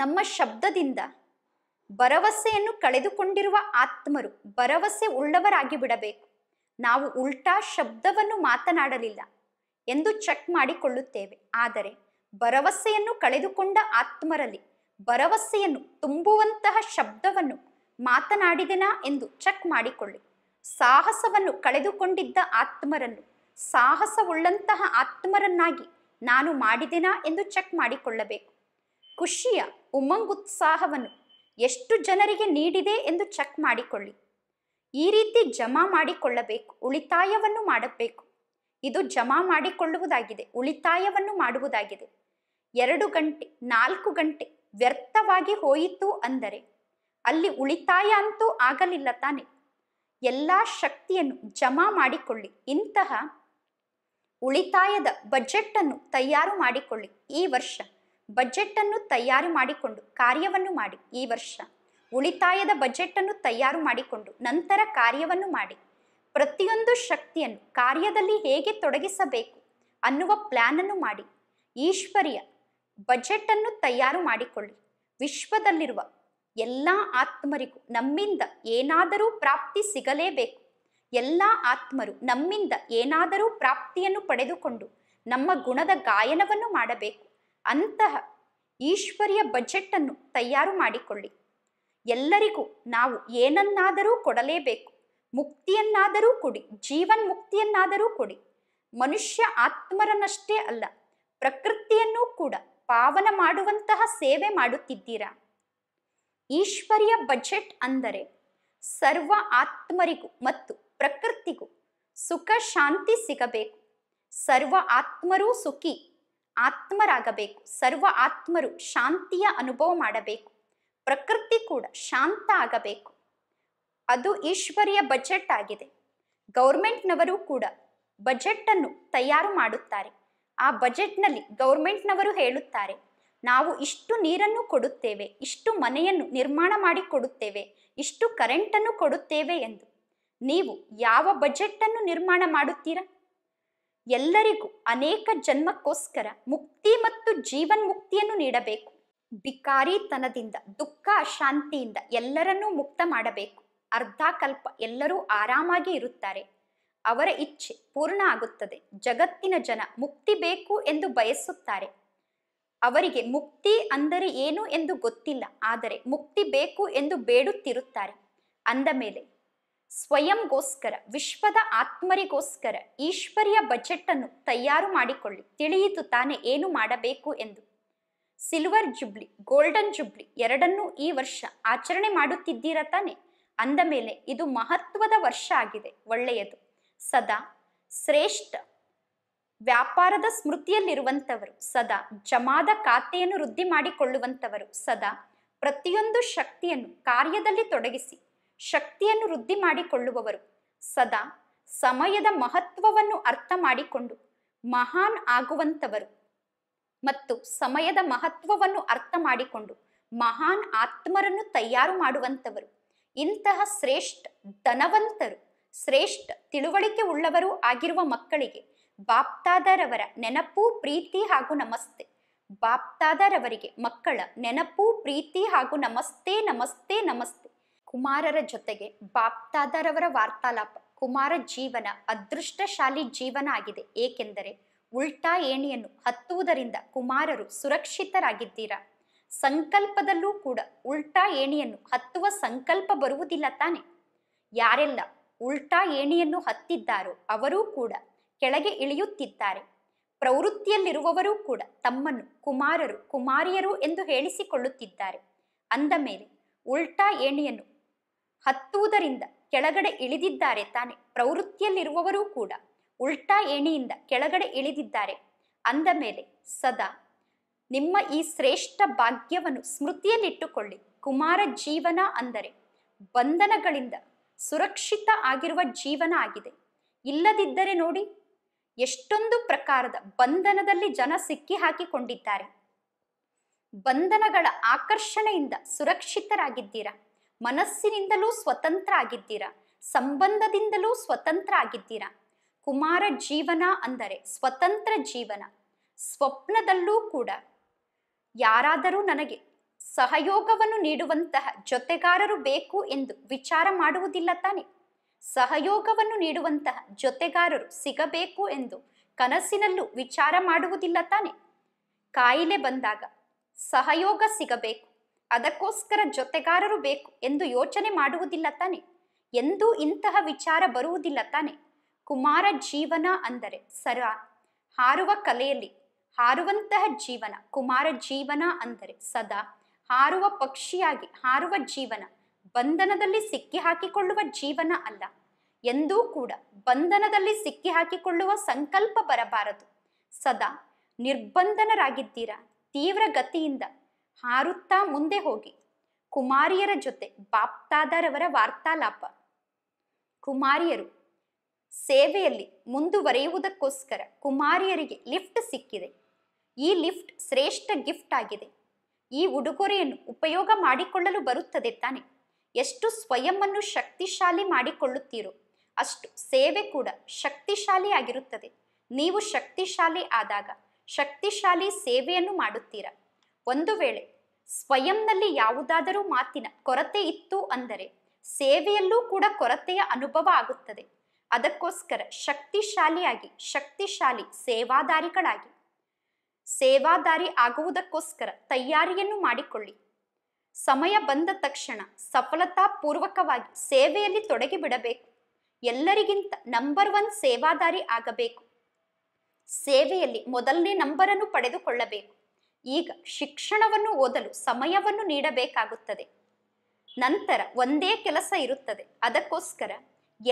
[SPEAKER 1] ನಮ್ಮ ಶಬ್ದದಿಂದ ಭರವಸೆಯನ್ನು ಕಳೆದುಕೊಂಡಿರುವ ಆತ್ಮರು ಭರವಸೆ ಉಳ್ಳವರಾಗಿ ಬಿಡಬೇಕು ನಾವು ಉಲ್ಟಾ ಶಬ್ದವನ್ನು ಮಾತನಾಡಲಿಲ್ಲ ಎಂದು ಚೆಕ್ ಮಾಡಿಕೊಳ್ಳುತ್ತೇವೆ ಆದರೆ ಭರವಸೆಯನ್ನು ಕಳೆದುಕೊಂಡ ಆತ್ಮರಲ್ಲಿ ಭರವಸೆಯನ್ನು ತುಂಬುವಂತಹ ಶಬ್ದವನ್ನು ಮಾತನಾಡಿದೆನಾ ಎಂದು ಚೆಕ್ ಮಾಡಿಕೊಳ್ಳಿ ಸಾಹಸವನ್ನು ಕಳೆದುಕೊಂಡಿದ್ದ ಆತ್ಮರನ್ನು ಸಾಹಸವುಳ್ಳಂತಹ ಆತ್ಮರನ್ನಾಗಿ ನಾನು ಮಾಡಿದೆನಾ ಎಂದು ಚೆಕ್ ಮಾಡಿಕೊಳ್ಳಬೇಕು ಖುಷಿಯ ಉಮಂಗುತ್ಸಾಹವನ್ನು ಎಷ್ಟು ಜನರಿಗೆ ನೀಡಿದೆ ಎಂದು ಚೆಕ್ ಮಾಡಿಕೊಳ್ಳಿ ಈ ರೀತಿ ಜಮಾ ಮಾಡಿಕೊಳ್ಳಬೇಕು ಉಳಿತಾಯವನ್ನು ಮಾಡಬೇಕು ಇದು ಜಮಾ ಮಾಡಿಕೊಳ್ಳುವುದಾಗಿದೆ ಉಳಿತಾಯವನ್ನು ಮಾಡುವುದಾಗಿದೆ ಎರಡು ಗಂಟೆ ನಾಲ್ಕು ಗಂಟೆ ವ್ಯರ್ಥವಾಗಿ ಹೋಯಿತು ಅಂದರೆ ಅಲ್ಲಿ ಉಳಿತಾಯ ಅಂತೂ ಆಗಲಿಲ್ಲ ತಾನೆ ಎಲ್ಲ ಶಕ್ತಿಯನ್ನು ಜಮಾ ಮಾಡಿಕೊಳ್ಳಿ ಇಂತಹ ಉಳಿತಾಯದ ಬಜೆಟ್ ಅನ್ನು ತಯಾರು ಮಾಡಿಕೊಳ್ಳಿ ಈ ವರ್ಷ ಬಜೆಟ್ ಅನ್ನು ತಯಾರು ಮಾಡಿಕೊಂಡು ಕಾರ್ಯವನ್ನು ಮಾಡಿ ಈ ವರ್ಷ ಉಳಿತಾಯದ ಬಜೆಟ್ ಅನ್ನು ತಯಾರು ಮಾಡಿಕೊಂಡು ನಂತರ ಕಾರ್ಯವನ್ನು ಮಾಡಿ ಪ್ರತಿಯೊಂದು ಶಕ್ತಿಯನ್ನು ಕಾರ್ಯದಲ್ಲಿ ಹೇಗೆ ತೊಡಗಿಸಬೇಕು ಅನ್ನುವ ಅನ್ನು ಮಾಡಿ ಈಶ್ವರ್ಯ ಬಜೆಟ್ ಅನ್ನು ತಯಾರು ಮಾಡಿಕೊಳ್ಳಿ ವಿಶ್ವದಲ್ಲಿರುವ ಎಲ್ಲ ಆತ್ಮರಿಗೂ ನಮ್ಮಿಂದ ಏನಾದರೂ ಪ್ರಾಪ್ತಿ ಸಿಗಲೇಬೇಕು ಎಲ್ಲ ಆತ್ಮರು ನಮ್ಮಿಂದ ಏನಾದರೂ ಪ್ರಾಪ್ತಿಯನ್ನು ಪಡೆದುಕೊಂಡು ನಮ್ಮ ಗುಣದ ಗಾಯನವನ್ನು ಮಾಡಬೇಕು ಅಂತಹ ಈಶ್ವರ್ಯ ಅನ್ನು ತಯಾರು ಮಾಡಿಕೊಳ್ಳಿ ಎಲ್ಲರಿಗೂ ನಾವು ಏನನ್ನಾದರೂ ಕೊಡಲೇಬೇಕು ಮುಕ್ತಿಯನ್ನಾದರೂ ಕೊಡಿ ಜೀವನ್ ಮುಕ್ತಿಯನ್ನಾದರೂ ಕೊಡಿ ಮನುಷ್ಯ ಆತ್ಮರನ್ನಷ್ಟೇ ಅಲ್ಲ ಪ್ರಕೃತಿಯನ್ನೂ ಕೂಡ ಪಾವನ ಮಾಡುವಂತಹ ಸೇವೆ ಮಾಡುತ್ತಿದ್ದೀರಾ ಈಶ್ವರ್ಯ ಬಜೆಟ್ ಅಂದರೆ ಸರ್ವ ಆತ್ಮರಿಗೂ ಮತ್ತು ಪ್ರಕೃತಿಗೂ ಸುಖ ಶಾಂತಿ ಸಿಗಬೇಕು ಸರ್ವ ಆತ್ಮರೂ ಸುಖಿ ಆತ್ಮರಾಗಬೇಕು ಸರ್ವ ಆತ್ಮರು ಶಾಂತಿಯ ಅನುಭವ ಮಾಡಬೇಕು ಪ್ರಕೃತಿ ಕೂಡ ಶಾಂತ ಆಗಬೇಕು ಅದು ಈಶ್ವರಿಯ ಬಜೆಟ್ ಆಗಿದೆ ಗೌರ್ಮೆಂಟ್ನವರು ಕೂಡ ಅನ್ನು ತಯಾರು ಮಾಡುತ್ತಾರೆ ಆ ಬಜೆಟ್ನಲ್ಲಿ ಗೌರ್ಮೆಂಟ್ನವರು ಹೇಳುತ್ತಾರೆ ನಾವು ಇಷ್ಟು ನೀರನ್ನು ಕೊಡುತ್ತೇವೆ ಇಷ್ಟು ಮನೆಯನ್ನು ನಿರ್ಮಾಣ ಮಾಡಿ ಕೊಡುತ್ತೇವೆ ಇಷ್ಟು ಕರೆಂಟನ್ನು ಕೊಡುತ್ತೇವೆ ಎಂದು ನೀವು ಯಾವ ಅನ್ನು ನಿರ್ಮಾಣ ಮಾಡುತ್ತೀರಾ ಎಲ್ಲರಿಗೂ ಅನೇಕ ಜನ್ಮಕ್ಕೋಸ್ಕರ ಮುಕ್ತಿ ಮತ್ತು ಜೀವನ್ ಮುಕ್ತಿಯನ್ನು ನೀಡಬೇಕು ಬಿಕಾರಿತನದಿಂದ ದುಃಖ ಅಶಾಂತಿಯಿಂದ ಎಲ್ಲರನ್ನೂ ಮುಕ್ತ ಮಾಡಬೇಕು ಅರ್ಧಕಲ್ಪ ಎಲ್ಲರೂ ಆರಾಮಾಗಿ ಇರುತ್ತಾರೆ ಅವರ ಇಚ್ಛೆ ಪೂರ್ಣ ಆಗುತ್ತದೆ ಜಗತ್ತಿನ ಜನ ಮುಕ್ತಿ ಬೇಕು ಎಂದು ಬಯಸುತ್ತಾರೆ ಅವರಿಗೆ ಮುಕ್ತಿ ಅಂದರೆ ಏನು ಎಂದು ಗೊತ್ತಿಲ್ಲ ಆದರೆ ಮುಕ್ತಿ ಬೇಕು ಎಂದು ಬೇಡುತ್ತಿರುತ್ತಾರೆ ಅಂದ ಮೇಲೆ ಸ್ವಯಂಗೋಸ್ಕರ ವಿಶ್ವದ ಆತ್ಮರಿಗೋಸ್ಕರ ಈಶ್ವರಿಯ ಬಜೆಟ್ ಅನ್ನು ತಯಾರು ಮಾಡಿಕೊಳ್ಳಿ ತಿಳಿಯಿತು ತಾನೇ ಏನು ಮಾಡಬೇಕು ಎಂದು ಸಿಲ್ವರ್ ಜುಬ್ಲಿ ಗೋಲ್ಡನ್ ಜುಬ್ಲಿ ಎರಡನ್ನೂ ಈ ವರ್ಷ ಆಚರಣೆ ಮಾಡುತ್ತಿದ್ದೀರಾ ತಾನೆ ಅಂದ ಮೇಲೆ ಇದು ಮಹತ್ವದ ವರ್ಷ ಆಗಿದೆ ಒಳ್ಳೆಯದು ಸದಾ ಶ್ರೇಷ್ಠ ವ್ಯಾಪಾರದ ಸ್ಮೃತಿಯಲ್ಲಿರುವಂಥವರು ಸದಾ ಜಮಾದ ಖಾತೆಯನ್ನು ವೃದ್ಧಿ ಮಾಡಿಕೊಳ್ಳುವಂಥವರು ಸದಾ ಪ್ರತಿಯೊಂದು ಶಕ್ತಿಯನ್ನು ಕಾರ್ಯದಲ್ಲಿ ತೊಡಗಿಸಿ ಶಕ್ತಿಯನ್ನು ವೃದ್ಧಿ ಮಾಡಿಕೊಳ್ಳುವವರು ಸದಾ ಸಮಯದ ಮಹತ್ವವನ್ನು ಅರ್ಥ ಮಾಡಿಕೊಂಡು ಮಹಾನ್ ಆಗುವಂತವರು ಮತ್ತು ಸಮಯದ ಮಹತ್ವವನ್ನು ಅರ್ಥ ಮಾಡಿಕೊಂಡು ಮಹಾನ್ ಆತ್ಮರನ್ನು ತಯಾರು ಮಾಡುವಂತವರು ಇಂತಹ ಶ್ರೇಷ್ಠ ಧನವಂತರು ಶ್ರೇಷ್ಠ ತಿಳುವಳಿಕೆ ಉಳ್ಳವರು ಆಗಿರುವ ಮಕ್ಕಳಿಗೆ ಬಾಪ್ತಾದರವರ ನೆನಪು ಪ್ರೀತಿ ಹಾಗೂ ನಮಸ್ತೆ ಬಾಪ್ತಾದರವರಿಗೆ ಮಕ್ಕಳ ನೆನಪು ಪ್ರೀತಿ ಹಾಗೂ ನಮಸ್ತೆ ನಮಸ್ತೆ ನಮಸ್ತೆ ಕುಮಾರರ ಜೊತೆಗೆ ಬಾಪ್ತಾದರವರ ವಾರ್ತಾಲಾಪ ಕುಮಾರ ಜೀವನ ಅದೃಷ್ಟಶಾಲಿ ಜೀವನ ಆಗಿದೆ ಏಕೆಂದರೆ ಉಲ್ಟಾ ಏಣಿಯನ್ನು ಹತ್ತುವುದರಿಂದ ಕುಮಾರರು ಸುರಕ್ಷಿತರಾಗಿದ್ದೀರಾ ಸಂಕಲ್ಪದಲ್ಲೂ ಕೂಡ ಉಲ್ಟಾ ಏಣಿಯನ್ನು ಹತ್ತುವ ಸಂಕಲ್ಪ ಬರುವುದಿಲ್ಲ ತಾನೆ ಯಾರೆಲ್ಲ ಉಲ್ಟಾ ಏಣಿಯನ್ನು ಹತ್ತಿದ್ದಾರೋ ಅವರೂ ಕೂಡ ಕೆಳಗೆ ಇಳಿಯುತ್ತಿದ್ದಾರೆ ಪ್ರವೃತ್ತಿಯಲ್ಲಿರುವವರೂ ಕೂಡ ತಮ್ಮನ್ನು ಕುಮಾರರು ಕುಮಾರಿಯರು ಎಂದು ಹೇಳಿಸಿಕೊಳ್ಳುತ್ತಿದ್ದಾರೆ ಅಂದ ಮೇಲೆ ಉಲ್ಟಾ ಏಣಿಯನ್ನು ಹತ್ತುವುದರಿಂದ ಕೆಳಗಡೆ ಇಳಿದಿದ್ದಾರೆ ತಾನೆ ಪ್ರವೃತ್ತಿಯಲ್ಲಿರುವವರೂ ಕೂಡ ಉಲ್ಟಾ ಏಣಿಯಿಂದ ಕೆಳಗಡೆ ಇಳಿದಿದ್ದಾರೆ ಅಂದ ಮೇಲೆ ಸದಾ ನಿಮ್ಮ ಈ ಶ್ರೇಷ್ಠ ಭಾಗ್ಯವನ್ನು ಸ್ಮೃತಿಯಲ್ಲಿಟ್ಟುಕೊಳ್ಳಿ ಕುಮಾರ ಜೀವನ ಅಂದರೆ ಬಂಧನಗಳಿಂದ ಸುರಕ್ಷಿತ ಆಗಿರುವ ಜೀವನ ಆಗಿದೆ ಇಲ್ಲದಿದ್ದರೆ ನೋಡಿ ಎಷ್ಟೊಂದು ಪ್ರಕಾರದ ಬಂಧನದಲ್ಲಿ ಜನ ಸಿಕ್ಕಿ ಹಾಕಿಕೊಂಡಿದ್ದಾರೆ ಬಂಧನಗಳ ಆಕರ್ಷಣೆಯಿಂದ ಸುರಕ್ಷಿತರಾಗಿದ್ದೀರಾ ಮನಸ್ಸಿನಿಂದಲೂ ಸ್ವತಂತ್ರ ಆಗಿದ್ದೀರಾ ಸಂಬಂಧದಿಂದಲೂ ಸ್ವತಂತ್ರ ಆಗಿದ್ದೀರಾ ಕುಮಾರ ಜೀವನ ಅಂದರೆ ಸ್ವತಂತ್ರ ಜೀವನ ಸ್ವಪ್ನದಲ್ಲೂ ಕೂಡ ಯಾರಾದರೂ ನನಗೆ ಸಹಯೋಗವನ್ನು ನೀಡುವಂತಹ ಜೊತೆಗಾರರು ಬೇಕು ಎಂದು ವಿಚಾರ ಮಾಡುವುದಿಲ್ಲ ತಾನೆ ಸಹಯೋಗವನ್ನು ನೀಡುವಂತಹ ಜೊತೆಗಾರರು ಸಿಗಬೇಕು ಎಂದು ಕನಸಿನಲ್ಲೂ ವಿಚಾರ ಮಾಡುವುದಿಲ್ಲ ತಾನೆ ಕಾಯಿಲೆ ಬಂದಾಗ ಸಹಯೋಗ ಸಿಗಬೇಕು ಅದಕ್ಕೋಸ್ಕರ ಜೊತೆಗಾರರು ಬೇಕು ಎಂದು ಯೋಚನೆ ಮಾಡುವುದಿಲ್ಲ ತಾನೆ ಎಂದೂ ಇಂತಹ ವಿಚಾರ ಬರುವುದಿಲ್ಲ ತಾನೆ ಕುಮಾರ ಜೀವನ ಅಂದರೆ ಸರ ಹಾರುವ ಕಲೆಯಲ್ಲಿ ಹಾರುವಂತಹ ಜೀವನ ಕುಮಾರ ಜೀವನ ಅಂದರೆ ಸದಾ ಹಾರುವ ಪಕ್ಷಿಯಾಗಿ ಹಾರುವ ಜೀವನ ಬಂಧನದಲ್ಲಿ ಸಿಕ್ಕಿ ಹಾಕಿಕೊಳ್ಳುವ ಜೀವನ ಅಲ್ಲ ಎಂದೂ ಕೂಡ ಬಂಧನದಲ್ಲಿ ಸಿಕ್ಕಿ ಹಾಕಿಕೊಳ್ಳುವ ಸಂಕಲ್ಪ ಬರಬಾರದು ಸದಾ ನಿರ್ಬಂಧನರಾಗಿದ್ದೀರಾ ತೀವ್ರ ಗತಿಯಿಂದ ಹಾರುತ್ತಾ ಮುಂದೆ ಹೋಗಿ ಕುಮಾರಿಯರ ಜೊತೆ ಬಾಪ್ತಾದರವರ ವಾರ್ತಾಲಾಪ ಕುಮಾರಿಯರು ಸೇವೆಯಲ್ಲಿ ಮುಂದುವರೆಯುವುದಕ್ಕೋಸ್ಕರ ಕುಮಾರಿಯರಿಗೆ ಲಿಫ್ಟ್ ಸಿಕ್ಕಿದೆ ಈ ಲಿಫ್ಟ್ ಶ್ರೇಷ್ಠ ಗಿಫ್ಟ್ ಆಗಿದೆ ಈ ಉಡುಗೊರೆಯನ್ನು ಉಪಯೋಗ ಮಾಡಿಕೊಳ್ಳಲು ಬರುತ್ತದೆ ತಾನೆ ಎಷ್ಟು ಸ್ವಯಂನ್ನು ಶಕ್ತಿಶಾಲಿ ಮಾಡಿಕೊಳ್ಳುತ್ತೀರೋ ಅಷ್ಟು ಸೇವೆ ಕೂಡ ಶಕ್ತಿಶಾಲಿ ಆಗಿರುತ್ತದೆ ನೀವು ಶಕ್ತಿಶಾಲಿ ಆದಾಗ ಶಕ್ತಿಶಾಲಿ ಸೇವೆಯನ್ನು ಮಾಡುತ್ತೀರಾ ಒಂದು ವೇಳೆ ಸ್ವಯಂನಲ್ಲಿ ಯಾವುದಾದರೂ ಮಾತಿನ ಕೊರತೆ ಇತ್ತು ಅಂದರೆ ಸೇವೆಯಲ್ಲೂ ಕೂಡ ಕೊರತೆಯ ಅನುಭವ ಆಗುತ್ತದೆ ಅದಕ್ಕೋಸ್ಕರ ಶಕ್ತಿಶಾಲಿಯಾಗಿ ಶಕ್ತಿಶಾಲಿ ಸೇವಾದಾರಿಗಳಾಗಿ ಸೇವಾದಾರಿ ಆಗುವುದಕ್ಕೋಸ್ಕರ ತಯಾರಿಯನ್ನು ಮಾಡಿಕೊಳ್ಳಿ ಸಮಯ ಬಂದ ತಕ್ಷಣ ಸಫಲತಾಪೂರ್ವಕವಾಗಿ ಸೇವೆಯಲ್ಲಿ ತೊಡಗಿಬಿಡಬೇಕು ಎಲ್ಲರಿಗಿಂತ ನಂಬರ್ ಒನ್ ಸೇವಾದಾರಿ ಆಗಬೇಕು ಸೇವೆಯಲ್ಲಿ ಮೊದಲನೇ ನಂಬರನ್ನು ಪಡೆದುಕೊಳ್ಳಬೇಕು ಈಗ ಶಿಕ್ಷಣವನ್ನು ಓದಲು ಸಮಯವನ್ನು ನೀಡಬೇಕಾಗುತ್ತದೆ ನಂತರ ಒಂದೇ ಕೆಲಸ ಇರುತ್ತದೆ ಅದಕ್ಕೋಸ್ಕರ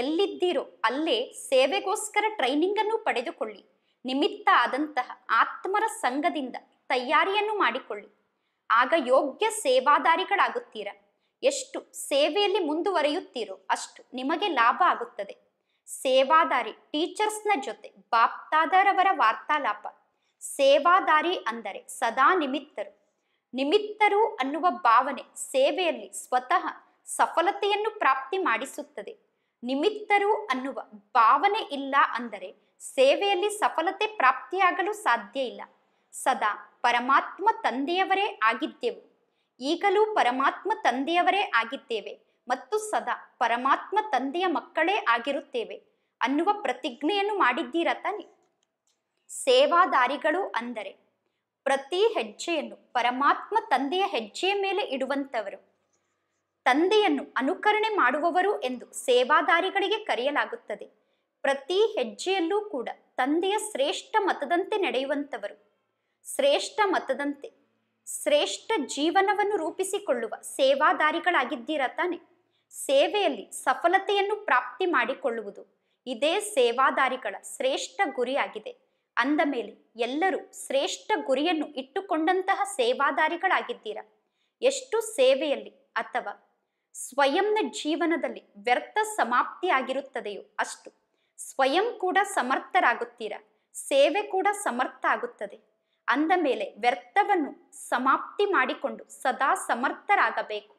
[SPEAKER 1] ಎಲ್ಲಿದ್ದೀರೋ ಅಲ್ಲೇ ಸೇವೆಗೋಸ್ಕರ ಟ್ರೈನಿಂಗ್ ಅನ್ನು ಪಡೆದುಕೊಳ್ಳಿ ನಿಮಿತ್ತ ಆದಂತಹ ಆತ್ಮರ ಸಂಘದಿಂದ ತಯಾರಿಯನ್ನು ಮಾಡಿಕೊಳ್ಳಿ ಆಗ ಯೋಗ್ಯ ಸೇವಾದಾರಿಗಳಾಗುತ್ತೀರ ಎಷ್ಟು ಸೇವೆಯಲ್ಲಿ ಮುಂದುವರಿಯುತ್ತೀರೋ ಅಷ್ಟು ನಿಮಗೆ ಲಾಭ ಆಗುತ್ತದೆ ಸೇವಾದಾರಿ ಟೀಚರ್ಸ್ನ ಜೊತೆ ಬಾಪ್ತಾದರವರ ವಾರ್ತಾಲಾಪ ಸೇವಾದಾರಿ ಅಂದರೆ ಸದಾ ನಿಮಿತ್ತರು ನಿಮಿತ್ತರು ಅನ್ನುವ ಭಾವನೆ ಸೇವೆಯಲ್ಲಿ ಸ್ವತಃ ಸಫಲತೆಯನ್ನು ಪ್ರಾಪ್ತಿ ಮಾಡಿಸುತ್ತದೆ ನಿಮಿತ್ತರು ಅನ್ನುವ ಭಾವನೆ ಇಲ್ಲ ಅಂದರೆ ಸೇವೆಯಲ್ಲಿ ಸಫಲತೆ ಪ್ರಾಪ್ತಿಯಾಗಲು ಸಾಧ್ಯ ಇಲ್ಲ ಸದಾ ಪರಮಾತ್ಮ ತಂದೆಯವರೇ ಆಗಿದ್ದೆವು ಈಗಲೂ ಪರಮಾತ್ಮ ತಂದೆಯವರೇ ಆಗಿದ್ದೇವೆ ಮತ್ತು ಸದಾ ಪರಮಾತ್ಮ ತಂದೆಯ ಮಕ್ಕಳೇ ಆಗಿರುತ್ತೇವೆ ಅನ್ನುವ ಪ್ರತಿಜ್ಞೆಯನ್ನು ಮಾಡಿದ್ದೀರಾ ತಾನೆ ಸೇವಾದಾರಿಗಳು ಅಂದರೆ ಪ್ರತಿ ಹೆಜ್ಜೆಯನ್ನು ಪರಮಾತ್ಮ ತಂದೆಯ ಹೆಜ್ಜೆಯ ಮೇಲೆ ಇಡುವಂತವರು ತಂದೆಯನ್ನು ಅನುಕರಣೆ ಮಾಡುವವರು ಎಂದು ಸೇವಾದಾರಿಗಳಿಗೆ ಕರೆಯಲಾಗುತ್ತದೆ ಪ್ರತಿ ಹೆಜ್ಜೆಯಲ್ಲೂ ಕೂಡ ತಂದೆಯ ಶ್ರೇಷ್ಠ ಮತದಂತೆ ನಡೆಯುವಂತವರು ಶ್ರೇಷ್ಠ ಮತದಂತೆ ಶ್ರೇಷ್ಠ ಜೀವನವನ್ನು ರೂಪಿಸಿಕೊಳ್ಳುವ ಸೇವಾದಾರಿಗಳಾಗಿದ್ದೀರಾ ತಾನೆ ಸೇವೆಯಲ್ಲಿ ಸಫಲತೆಯನ್ನು ಪ್ರಾಪ್ತಿ ಮಾಡಿಕೊಳ್ಳುವುದು ಇದೇ ಸೇವಾದಾರಿಗಳ ಶ್ರೇಷ್ಠ ಗುರಿಯಾಗಿದೆ ಅಂದ ಮೇಲೆ ಎಲ್ಲರೂ ಶ್ರೇಷ್ಠ ಗುರಿಯನ್ನು ಇಟ್ಟುಕೊಂಡಂತಹ ಸೇವಾದಾರಿಗಳಾಗಿದ್ದೀರಾ ಎಷ್ಟು ಸೇವೆಯಲ್ಲಿ ಅಥವಾ ಸ್ವಯಂನ ಜೀವನದಲ್ಲಿ ವ್ಯರ್ಥ ಸಮಾಪ್ತಿಯಾಗಿರುತ್ತದೆಯೋ ಅಷ್ಟು ಸ್ವಯಂ ಕೂಡ ಸಮರ್ಥರಾಗುತ್ತೀರಾ ಸೇವೆ ಕೂಡ ಸಮರ್ಥ ಆಗುತ್ತದೆ ಅಂದ ಮೇಲೆ ವ್ಯರ್ಥವನ್ನು ಸಮಾಪ್ತಿ ಮಾಡಿಕೊಂಡು ಸದಾ ಸಮರ್ಥರಾಗಬೇಕು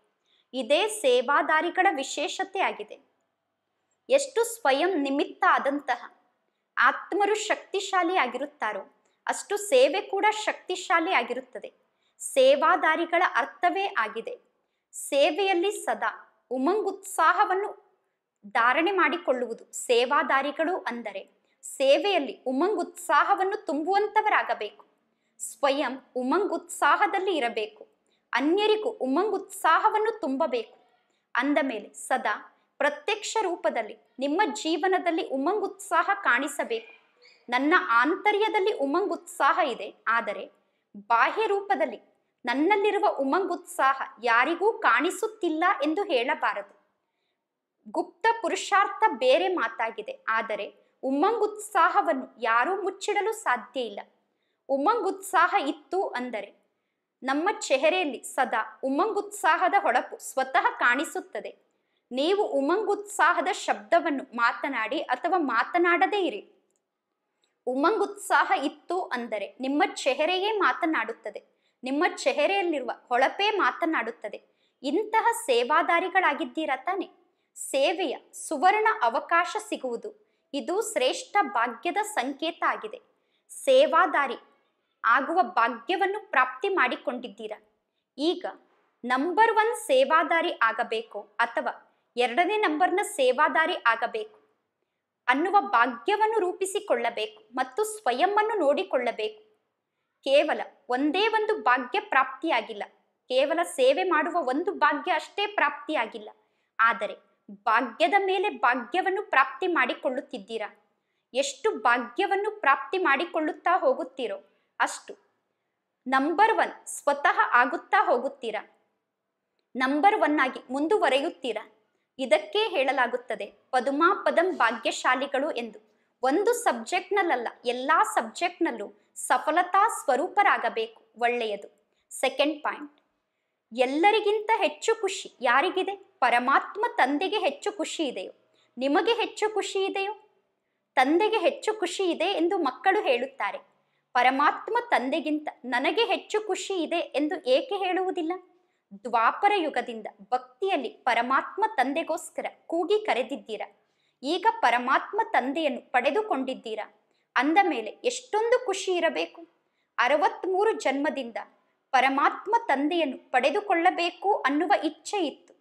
[SPEAKER 1] ಇದೇ ಸೇವಾದಾರಿಗಳ ವಿಶೇಷತೆ ಆಗಿದೆ ಎಷ್ಟು ಸ್ವಯಂ ನಿಮಿತ್ತ ಆದಂತಹ ಆತ್ಮರು ಶಕ್ತಿಶಾಲಿ ಆಗಿರುತ್ತಾರೋ ಅಷ್ಟು ಸೇವೆ ಕೂಡ ಶಕ್ತಿಶಾಲಿ ಆಗಿರುತ್ತದೆ ಸೇವಾದಾರಿಗಳ ಅರ್ಥವೇ ಆಗಿದೆ ಸೇವೆಯಲ್ಲಿ ಸದಾ ಉಮಂಗುತ್ಸಾಹವನ್ನು ಧಾರಣೆ ಮಾಡಿಕೊಳ್ಳುವುದು ಸೇವಾದಾರಿಗಳು ಅಂದರೆ ಸೇವೆಯಲ್ಲಿ ಉಮಂಗುತ್ಸಾಹವನ್ನು ತುಂಬುವಂತವರಾಗಬೇಕು ಸ್ವಯಂ ಉಮಂಗುತ್ಸಾಹದಲ್ಲಿ ಇರಬೇಕು ಅನ್ಯರಿಗೂ ಉಮಂಗುತ್ಸಾಹವನ್ನು ತುಂಬಬೇಕು ಅಂದ ಮೇಲೆ ಸದಾ ಪ್ರತ್ಯಕ್ಷ ರೂಪದಲ್ಲಿ ನಿಮ್ಮ ಜೀವನದಲ್ಲಿ ಉತ್ಸಾಹ ಕಾಣಿಸಬೇಕು ನನ್ನ ಆಂತರ್ಯದಲ್ಲಿ ಉತ್ಸಾಹ ಇದೆ ಆದರೆ ಬಾಹ್ಯ ರೂಪದಲ್ಲಿ ನನ್ನಲ್ಲಿರುವ ಉತ್ಸಾಹ ಯಾರಿಗೂ ಕಾಣಿಸುತ್ತಿಲ್ಲ ಎಂದು ಹೇಳಬಾರದು ಗುಪ್ತ ಪುರುಷಾರ್ಥ ಬೇರೆ ಮಾತಾಗಿದೆ ಆದರೆ ಉತ್ಸಾಹವನ್ನು ಯಾರೂ ಮುಚ್ಚಿಡಲು ಸಾಧ್ಯ ಇಲ್ಲ ಉತ್ಸಾಹ ಇತ್ತು ಅಂದರೆ ನಮ್ಮ ಚೆಹರೆಯಲ್ಲಿ ಸದಾ ಉತ್ಸಾಹದ ಹೊಳಪು ಸ್ವತಃ ಕಾಣಿಸುತ್ತದೆ ನೀವು ಉಮಂಗುತ್ಸಾಹದ ಶಬ್ದವನ್ನು ಮಾತನಾಡಿ ಅಥವಾ ಮಾತನಾಡದೇ ಇರಿ ಉಮಂಗುತ್ಸಾಹ ಇತ್ತು ಅಂದರೆ ನಿಮ್ಮ ಚೆಹರೆಯೇ ಮಾತನಾಡುತ್ತದೆ ನಿಮ್ಮ ಚೆಹರೆಯಲ್ಲಿರುವ ಹೊಳಪೇ ಮಾತನಾಡುತ್ತದೆ ಇಂತಹ ಸೇವಾದಾರಿಗಳಾಗಿದ್ದೀರಾ ತಾನೆ ಸೇವೆಯ ಸುವರ್ಣ ಅವಕಾಶ ಸಿಗುವುದು ಇದು ಶ್ರೇಷ್ಠ ಭಾಗ್ಯದ ಸಂಕೇತ ಆಗಿದೆ ಸೇವಾದಾರಿ ಆಗುವ ಭಾಗ್ಯವನ್ನು ಪ್ರಾಪ್ತಿ ಮಾಡಿಕೊಂಡಿದ್ದೀರಾ ಈಗ ನಂಬರ್ ಒನ್ ಸೇವಾದಾರಿ ಆಗಬೇಕು ಅಥವಾ ಎರಡನೇ ನಂಬರ್ನ ಸೇವಾದಾರಿ ಆಗಬೇಕು ಅನ್ನುವ ಭಾಗ್ಯವನ್ನು ರೂಪಿಸಿಕೊಳ್ಳಬೇಕು ಮತ್ತು ಸ್ವಯಂ ನೋಡಿಕೊಳ್ಳಬೇಕು ಕೇವಲ ಒಂದೇ ಒಂದು ಭಾಗ್ಯ ಪ್ರಾಪ್ತಿಯಾಗಿಲ್ಲ ಕೇವಲ ಸೇವೆ ಮಾಡುವ ಒಂದು ಭಾಗ್ಯ ಅಷ್ಟೇ ಪ್ರಾಪ್ತಿಯಾಗಿಲ್ಲ ಆದರೆ ಭಾಗ್ಯದ ಮೇಲೆ ಭಾಗ್ಯವನ್ನು ಪ್ರಾಪ್ತಿ ಮಾಡಿಕೊಳ್ಳುತ್ತಿದ್ದೀರಾ ಎಷ್ಟು ಭಾಗ್ಯವನ್ನು ಪ್ರಾಪ್ತಿ ಮಾಡಿಕೊಳ್ಳುತ್ತಾ ಹೋಗುತ್ತೀರೋ ಅಷ್ಟು ನಂಬರ್ ಒನ್ ಸ್ವತಃ ಆಗುತ್ತಾ ಹೋಗುತ್ತೀರಾ ನಂಬರ್ ಒನ್ ಆಗಿ ಮುಂದುವರೆಯುತ್ತೀರಾ ಇದಕ್ಕೆ ಹೇಳಲಾಗುತ್ತದೆ ಪದುಮಾ ಪದಂ ಭಾಗ್ಯಶಾಲಿಗಳು ಎಂದು ಒಂದು ಸಬ್ಜೆಕ್ಟ್ನಲ್ಲ ಎಲ್ಲ ಸಬ್ಜೆಕ್ಟ್ನಲ್ಲೂ ಸಫಲತಾ ಸ್ವರೂಪರಾಗಬೇಕು ಒಳ್ಳೆಯದು ಸೆಕೆಂಡ್ ಪಾಯಿಂಟ್ ಎಲ್ಲರಿಗಿಂತ ಹೆಚ್ಚು ಖುಷಿ ಯಾರಿಗಿದೆ ಪರಮಾತ್ಮ ತಂದೆಗೆ ಹೆಚ್ಚು ಖುಷಿ ಇದೆಯೋ ನಿಮಗೆ ಹೆಚ್ಚು ಖುಷಿ ಇದೆಯೋ ತಂದೆಗೆ ಹೆಚ್ಚು ಖುಷಿ ಇದೆ ಎಂದು ಮಕ್ಕಳು ಹೇಳುತ್ತಾರೆ ಪರಮಾತ್ಮ ತಂದೆಗಿಂತ ನನಗೆ ಹೆಚ್ಚು ಖುಷಿ ಇದೆ ಎಂದು ಏಕೆ ಹೇಳುವುದಿಲ್ಲ ದ್ವಾಪರ ಯುಗದಿಂದ ಭಕ್ತಿಯಲ್ಲಿ ಪರಮಾತ್ಮ ತಂದೆಗೋಸ್ಕರ ಕೂಗಿ ಕರೆದಿದ್ದೀರಾ ಈಗ ಪರಮಾತ್ಮ ತಂದೆಯನ್ನು ಪಡೆದುಕೊಂಡಿದ್ದೀರಾ ಅಂದ ಮೇಲೆ ಎಷ್ಟೊಂದು ಖುಷಿ ಇರಬೇಕು ಅರವತ್ಮೂರು ಜನ್ಮದಿಂದ ಪರಮಾತ್ಮ ತಂದೆಯನ್ನು ಪಡೆದುಕೊಳ್ಳಬೇಕು ಅನ್ನುವ ಇಚ್ಛೆ ಇತ್ತು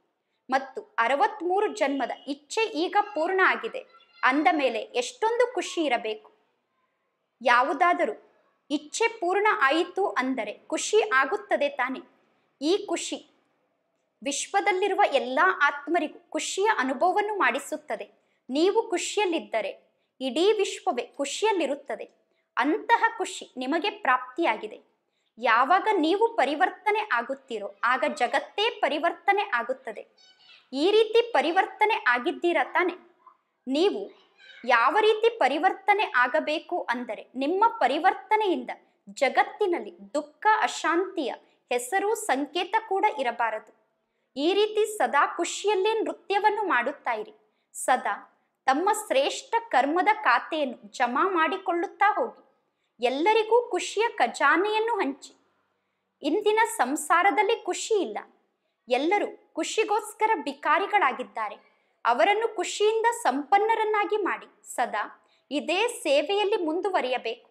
[SPEAKER 1] ಮತ್ತು ಅರವತ್ಮೂರು ಜನ್ಮದ ಇಚ್ಛೆ ಈಗ ಪೂರ್ಣ ಆಗಿದೆ ಅಂದ ಮೇಲೆ ಎಷ್ಟೊಂದು ಖುಷಿ ಇರಬೇಕು ಯಾವುದಾದರೂ ಇಚ್ಛೆ ಪೂರ್ಣ ಆಯಿತು ಅಂದರೆ ಖುಷಿ ಆಗುತ್ತದೆ ತಾನೇ ಈ ಖುಷಿ ವಿಶ್ವದಲ್ಲಿರುವ ಎಲ್ಲ ಆತ್ಮರಿಗೂ ಖುಷಿಯ ಅನುಭವವನ್ನು ಮಾಡಿಸುತ್ತದೆ ನೀವು ಖುಷಿಯಲ್ಲಿದ್ದರೆ ಇಡೀ ವಿಶ್ವವೇ ಖುಷಿಯಲ್ಲಿರುತ್ತದೆ ಅಂತಹ ಖುಷಿ ನಿಮಗೆ ಪ್ರಾಪ್ತಿಯಾಗಿದೆ ಯಾವಾಗ ನೀವು ಪರಿವರ್ತನೆ ಆಗುತ್ತೀರೋ ಆಗ ಜಗತ್ತೇ ಪರಿವರ್ತನೆ ಆಗುತ್ತದೆ ಈ ರೀತಿ ಪರಿವರ್ತನೆ ಆಗಿದ್ದೀರ ತಾನೆ ನೀವು ಯಾವ ರೀತಿ ಪರಿವರ್ತನೆ ಆಗಬೇಕು ಅಂದರೆ ನಿಮ್ಮ ಪರಿವರ್ತನೆಯಿಂದ ಜಗತ್ತಿನಲ್ಲಿ ದುಃಖ ಅಶಾಂತಿಯ ಹೆಸರು ಸಂಕೇತ ಕೂಡ ಇರಬಾರದು ಈ ರೀತಿ ಸದಾ ಖುಷಿಯಲ್ಲೇ ನೃತ್ಯವನ್ನು ಮಾಡುತ್ತಾ ಇರಿ ಸದಾ ತಮ್ಮ ಶ್ರೇಷ್ಠ ಕರ್ಮದ ಖಾತೆಯನ್ನು ಜಮಾ ಮಾಡಿಕೊಳ್ಳುತ್ತಾ ಹೋಗಿ ಎಲ್ಲರಿಗೂ ಖುಷಿಯ ಖಜಾನೆಯನ್ನು ಹಂಚಿ ಇಂದಿನ ಸಂಸಾರದಲ್ಲಿ ಖುಷಿ ಇಲ್ಲ ಎಲ್ಲರೂ ಖುಷಿಗೋಸ್ಕರ ಬಿಕಾರಿಗಳಾಗಿದ್ದಾರೆ ಅವರನ್ನು ಖುಷಿಯಿಂದ ಸಂಪನ್ನರನ್ನಾಗಿ ಮಾಡಿ ಸದಾ ಇದೇ ಸೇವೆಯಲ್ಲಿ ಮುಂದುವರಿಯಬೇಕು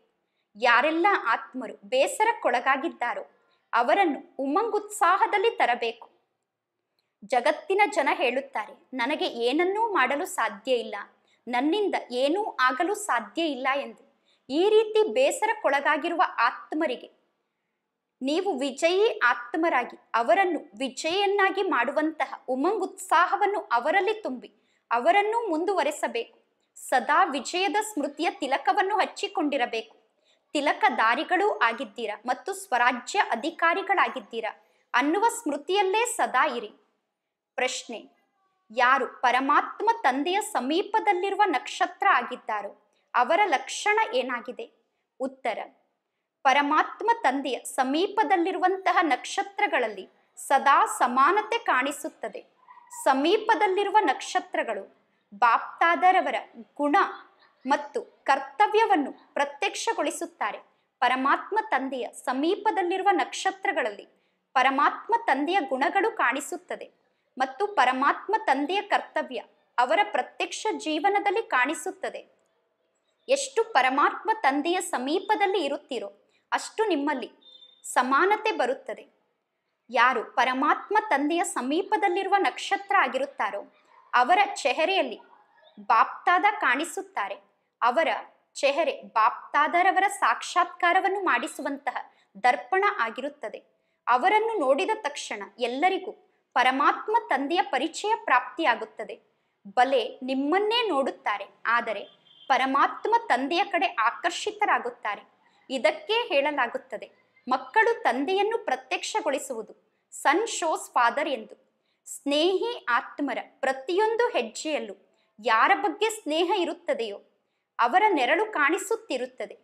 [SPEAKER 1] ಯಾರೆಲ್ಲ ಆತ್ಮರು ಬೇಸರಕ್ಕೊಳಗಾಗಿದ್ದಾರೋ ಅವರನ್ನು ಉಮಂಗುತ್ಸಾಹದಲ್ಲಿ ತರಬೇಕು ಜಗತ್ತಿನ ಜನ ಹೇಳುತ್ತಾರೆ ನನಗೆ ಏನನ್ನೂ ಮಾಡಲು ಸಾಧ್ಯ ಇಲ್ಲ ನನ್ನಿಂದ ಏನೂ ಆಗಲು ಸಾಧ್ಯ ಇಲ್ಲ ಎಂದು ಈ ರೀತಿ ಬೇಸರಕ್ಕೊಳಗಾಗಿರುವ ಆತ್ಮರಿಗೆ ನೀವು ವಿಜಯಿ ಆತ್ಮರಾಗಿ ಅವರನ್ನು ವಿಜಯನ್ನಾಗಿ ಮಾಡುವಂತಹ ಉಮಂಗುತ್ಸಾಹವನ್ನು ಅವರಲ್ಲಿ ತುಂಬಿ ಅವರನ್ನೂ ಮುಂದುವರೆಸಬೇಕು ಸದಾ ವಿಜಯದ ಸ್ಮೃತಿಯ ತಿಲಕವನ್ನು ಹಚ್ಚಿಕೊಂಡಿರಬೇಕು ತಿಲಕಧಾರಿಗಳೂ ಆಗಿದ್ದೀರಾ ಮತ್ತು ಸ್ವರಾಜ್ಯ ಅಧಿಕಾರಿಗಳಾಗಿದ್ದೀರಾ ಅನ್ನುವ ಸ್ಮೃತಿಯಲ್ಲೇ ಸದಾ ಇರಿ ಪ್ರಶ್ನೆ ಯಾರು ಪರಮಾತ್ಮ ತಂದೆಯ ಸಮೀಪದಲ್ಲಿರುವ ನಕ್ಷತ್ರ ಆಗಿದ್ದಾರೋ ಅವರ ಲಕ್ಷಣ ಏನಾಗಿದೆ ಉತ್ತರ ಪರಮಾತ್ಮ ತಂದೆಯ ಸಮೀಪದಲ್ಲಿರುವಂತಹ ನಕ್ಷತ್ರಗಳಲ್ಲಿ ಸದಾ ಸಮಾನತೆ ಕಾಣಿಸುತ್ತದೆ ಸಮೀಪದಲ್ಲಿರುವ ನಕ್ಷತ್ರಗಳು ಬಾಪ್ತಾದರವರ ಗುಣ ಮತ್ತು ಕರ್ತವ್ಯವನ್ನು ಪ್ರತ್ಯಕ್ಷಗೊಳಿಸುತ್ತಾರೆ ಪರಮಾತ್ಮ ತಂದೆಯ ಸಮೀಪದಲ್ಲಿರುವ ನಕ್ಷತ್ರಗಳಲ್ಲಿ ಪರಮಾತ್ಮ ತಂದೆಯ ಗುಣಗಳು ಕಾಣಿಸುತ್ತದೆ ಮತ್ತು ಪರಮಾತ್ಮ ತಂದೆಯ ಕರ್ತವ್ಯ ಅವರ ಪ್ರತ್ಯಕ್ಷ ಜೀವನದಲ್ಲಿ ಕಾಣಿಸುತ್ತದೆ ಎಷ್ಟು ಪರಮಾತ್ಮ ತಂದೆಯ ಸಮೀಪದಲ್ಲಿ ಇರುತ್ತೀರೋ ಅಷ್ಟು ನಿಮ್ಮಲ್ಲಿ ಸಮಾನತೆ ಬರುತ್ತದೆ ಯಾರು ಪರಮಾತ್ಮ ತಂದೆಯ ಸಮೀಪದಲ್ಲಿರುವ ನಕ್ಷತ್ರ ಆಗಿರುತ್ತಾರೋ ಅವರ ಚೆಹರೆಯಲ್ಲಿ ಬಾಪ್ತಾದ ಕಾಣಿಸುತ್ತಾರೆ ಅವರ ಚೆಹರೆ ಬಾಪ್ತಾದರವರ ಸಾಕ್ಷಾತ್ಕಾರವನ್ನು ಮಾಡಿಸುವಂತಹ ದರ್ಪಣ ಆಗಿರುತ್ತದೆ ಅವರನ್ನು ನೋಡಿದ ತಕ್ಷಣ ಎಲ್ಲರಿಗೂ ಪರಮಾತ್ಮ ತಂದೆಯ ಪರಿಚಯ ಪ್ರಾಪ್ತಿಯಾಗುತ್ತದೆ ಬಲೆ ನಿಮ್ಮನ್ನೇ ನೋಡುತ್ತಾರೆ ಆದರೆ ಪರಮಾತ್ಮ ತಂದೆಯ ಕಡೆ ಆಕರ್ಷಿತರಾಗುತ್ತಾರೆ ಇದಕ್ಕೆ ಹೇಳಲಾಗುತ್ತದೆ ಮಕ್ಕಳು ತಂದೆಯನ್ನು ಪ್ರತ್ಯಕ್ಷಗೊಳಿಸುವುದು ಸನ್ ಶೋಸ್ ಫಾದರ್ ಎಂದು ಸ್ನೇಹಿ ಆತ್ಮರ ಪ್ರತಿಯೊಂದು ಹೆಜ್ಜೆಯಲ್ಲೂ ಯಾರ ಬಗ್ಗೆ ಸ್ನೇಹ ಇರುತ್ತದೆಯೋ ಅವರ ನೆರಳು ಕಾಣಿಸುತ್ತಿರುತ್ತದೆ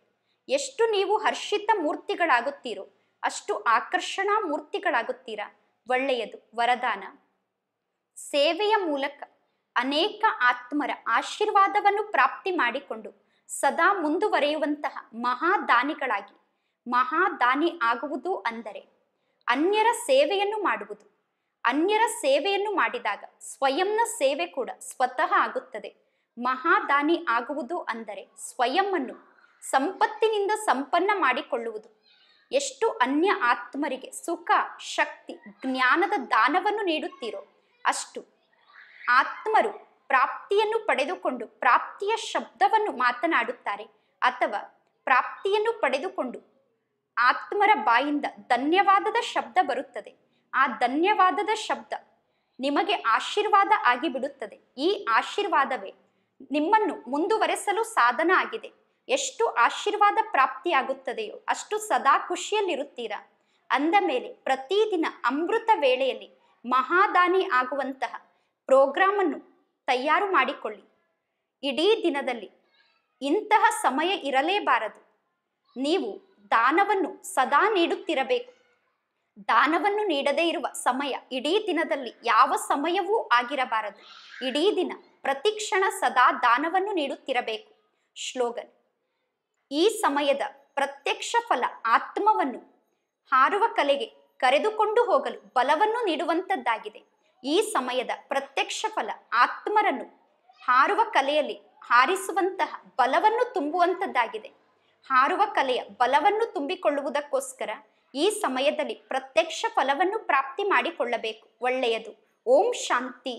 [SPEAKER 1] ಎಷ್ಟು ನೀವು ಹರ್ಷಿತ ಮೂರ್ತಿಗಳಾಗುತ್ತೀರೋ ಅಷ್ಟು ಆಕರ್ಷಣಾ ಮೂರ್ತಿಗಳಾಗುತ್ತೀರಾ ಒಳ್ಳೆಯದು ವರದಾನ ಸೇವೆಯ ಮೂಲಕ ಅನೇಕ ಆತ್ಮರ ಆಶೀರ್ವಾದವನ್ನು ಪ್ರಾಪ್ತಿ ಮಾಡಿಕೊಂಡು ಸದಾ ಮುಂದುವರೆಯುವಂತಹ ಮಹಾದಾನಿಗಳಾಗಿ ಮಹಾದಾನಿ ಆಗುವುದು ಅಂದರೆ ಅನ್ಯರ ಸೇವೆಯನ್ನು ಮಾಡುವುದು ಅನ್ಯರ ಸೇವೆಯನ್ನು ಮಾಡಿದಾಗ ಸ್ವಯಂನ ಸೇವೆ ಕೂಡ ಸ್ವತಃ ಆಗುತ್ತದೆ ಮಹಾದಾನಿ ಆಗುವುದು ಅಂದರೆ ಸ್ವಯಂವನ್ನು ಸಂಪತ್ತಿನಿಂದ ಸಂಪನ್ನ ಮಾಡಿಕೊಳ್ಳುವುದು ಎಷ್ಟು ಅನ್ಯ ಆತ್ಮರಿಗೆ ಸುಖ ಶಕ್ತಿ ಜ್ಞಾನದ ದಾನವನ್ನು ನೀಡುತ್ತೀರೋ ಅಷ್ಟು ಆತ್ಮರು ಪ್ರಾಪ್ತಿಯನ್ನು ಪಡೆದುಕೊಂಡು ಪ್ರಾಪ್ತಿಯ ಶಬ್ದವನ್ನು ಮಾತನಾಡುತ್ತಾರೆ ಅಥವಾ ಪ್ರಾಪ್ತಿಯನ್ನು ಪಡೆದುಕೊಂಡು ಆತ್ಮರ ಬಾಯಿಂದ ಧನ್ಯವಾದದ ಶಬ್ದ ಬರುತ್ತದೆ ಆ ಧನ್ಯವಾದದ ಶಬ್ದ ನಿಮಗೆ ಆಶೀರ್ವಾದ ಆಗಿಬಿಡುತ್ತದೆ ಈ ಆಶೀರ್ವಾದವೇ ನಿಮ್ಮನ್ನು ಮುಂದುವರೆಸಲು ಸಾಧನ ಆಗಿದೆ ಎಷ್ಟು ಆಶೀರ್ವಾದ ಪ್ರಾಪ್ತಿಯಾಗುತ್ತದೆಯೋ ಅಷ್ಟು ಸದಾ ಖುಷಿಯಲ್ಲಿರುತ್ತೀರಾ ಅಂದ ಮೇಲೆ ಪ್ರತಿದಿನ ಅಮೃತ ವೇಳೆಯಲ್ಲಿ ಮಹಾದಾನಿ ಆಗುವಂತಹ ಅನ್ನು ತಯಾರು ಮಾಡಿಕೊಳ್ಳಿ ಇಡೀ ದಿನದಲ್ಲಿ ಇಂತಹ ಸಮಯ ಇರಲೇಬಾರದು ನೀವು ದಾನವನ್ನು ಸದಾ ನೀಡುತ್ತಿರಬೇಕು ದಾನವನ್ನು ನೀಡದೇ ಇರುವ ಸಮಯ ಇಡೀ ದಿನದಲ್ಲಿ ಯಾವ ಸಮಯವೂ ಆಗಿರಬಾರದು ಇಡೀ ದಿನ ಪ್ರತಿಕ್ಷಣ ಸದಾ ದಾನವನ್ನು ನೀಡುತ್ತಿರಬೇಕು ಶ್ಲೋಗನ್ ಈ ಸಮಯದ ಪ್ರತ್ಯಕ್ಷ ಫಲ ಆತ್ಮವನ್ನು ಹಾರುವ ಕಲೆಗೆ ಕರೆದುಕೊಂಡು ಹೋಗಲು ಬಲವನ್ನು ನೀಡುವಂತದ್ದಾಗಿದೆ ಈ ಸಮಯದ ಪ್ರತ್ಯಕ್ಷ ಫಲ ಆತ್ಮರನ್ನು ಹಾರುವ ಕಲೆಯಲ್ಲಿ ಹಾರಿಸುವಂತಹ ಬಲವನ್ನು ತುಂಬುವಂತದ್ದಾಗಿದೆ ಹಾರುವ ಕಲೆಯ ಬಲವನ್ನು ತುಂಬಿಕೊಳ್ಳುವುದಕ್ಕೋಸ್ಕರ ಈ ಸಮಯದಲ್ಲಿ ಪ್ರತ್ಯಕ್ಷ ಫಲವನ್ನು ಪ್ರಾಪ್ತಿ ಮಾಡಿಕೊಳ್ಳಬೇಕು ಒಳ್ಳೆಯದು ಓಂ ಶಾಂತಿ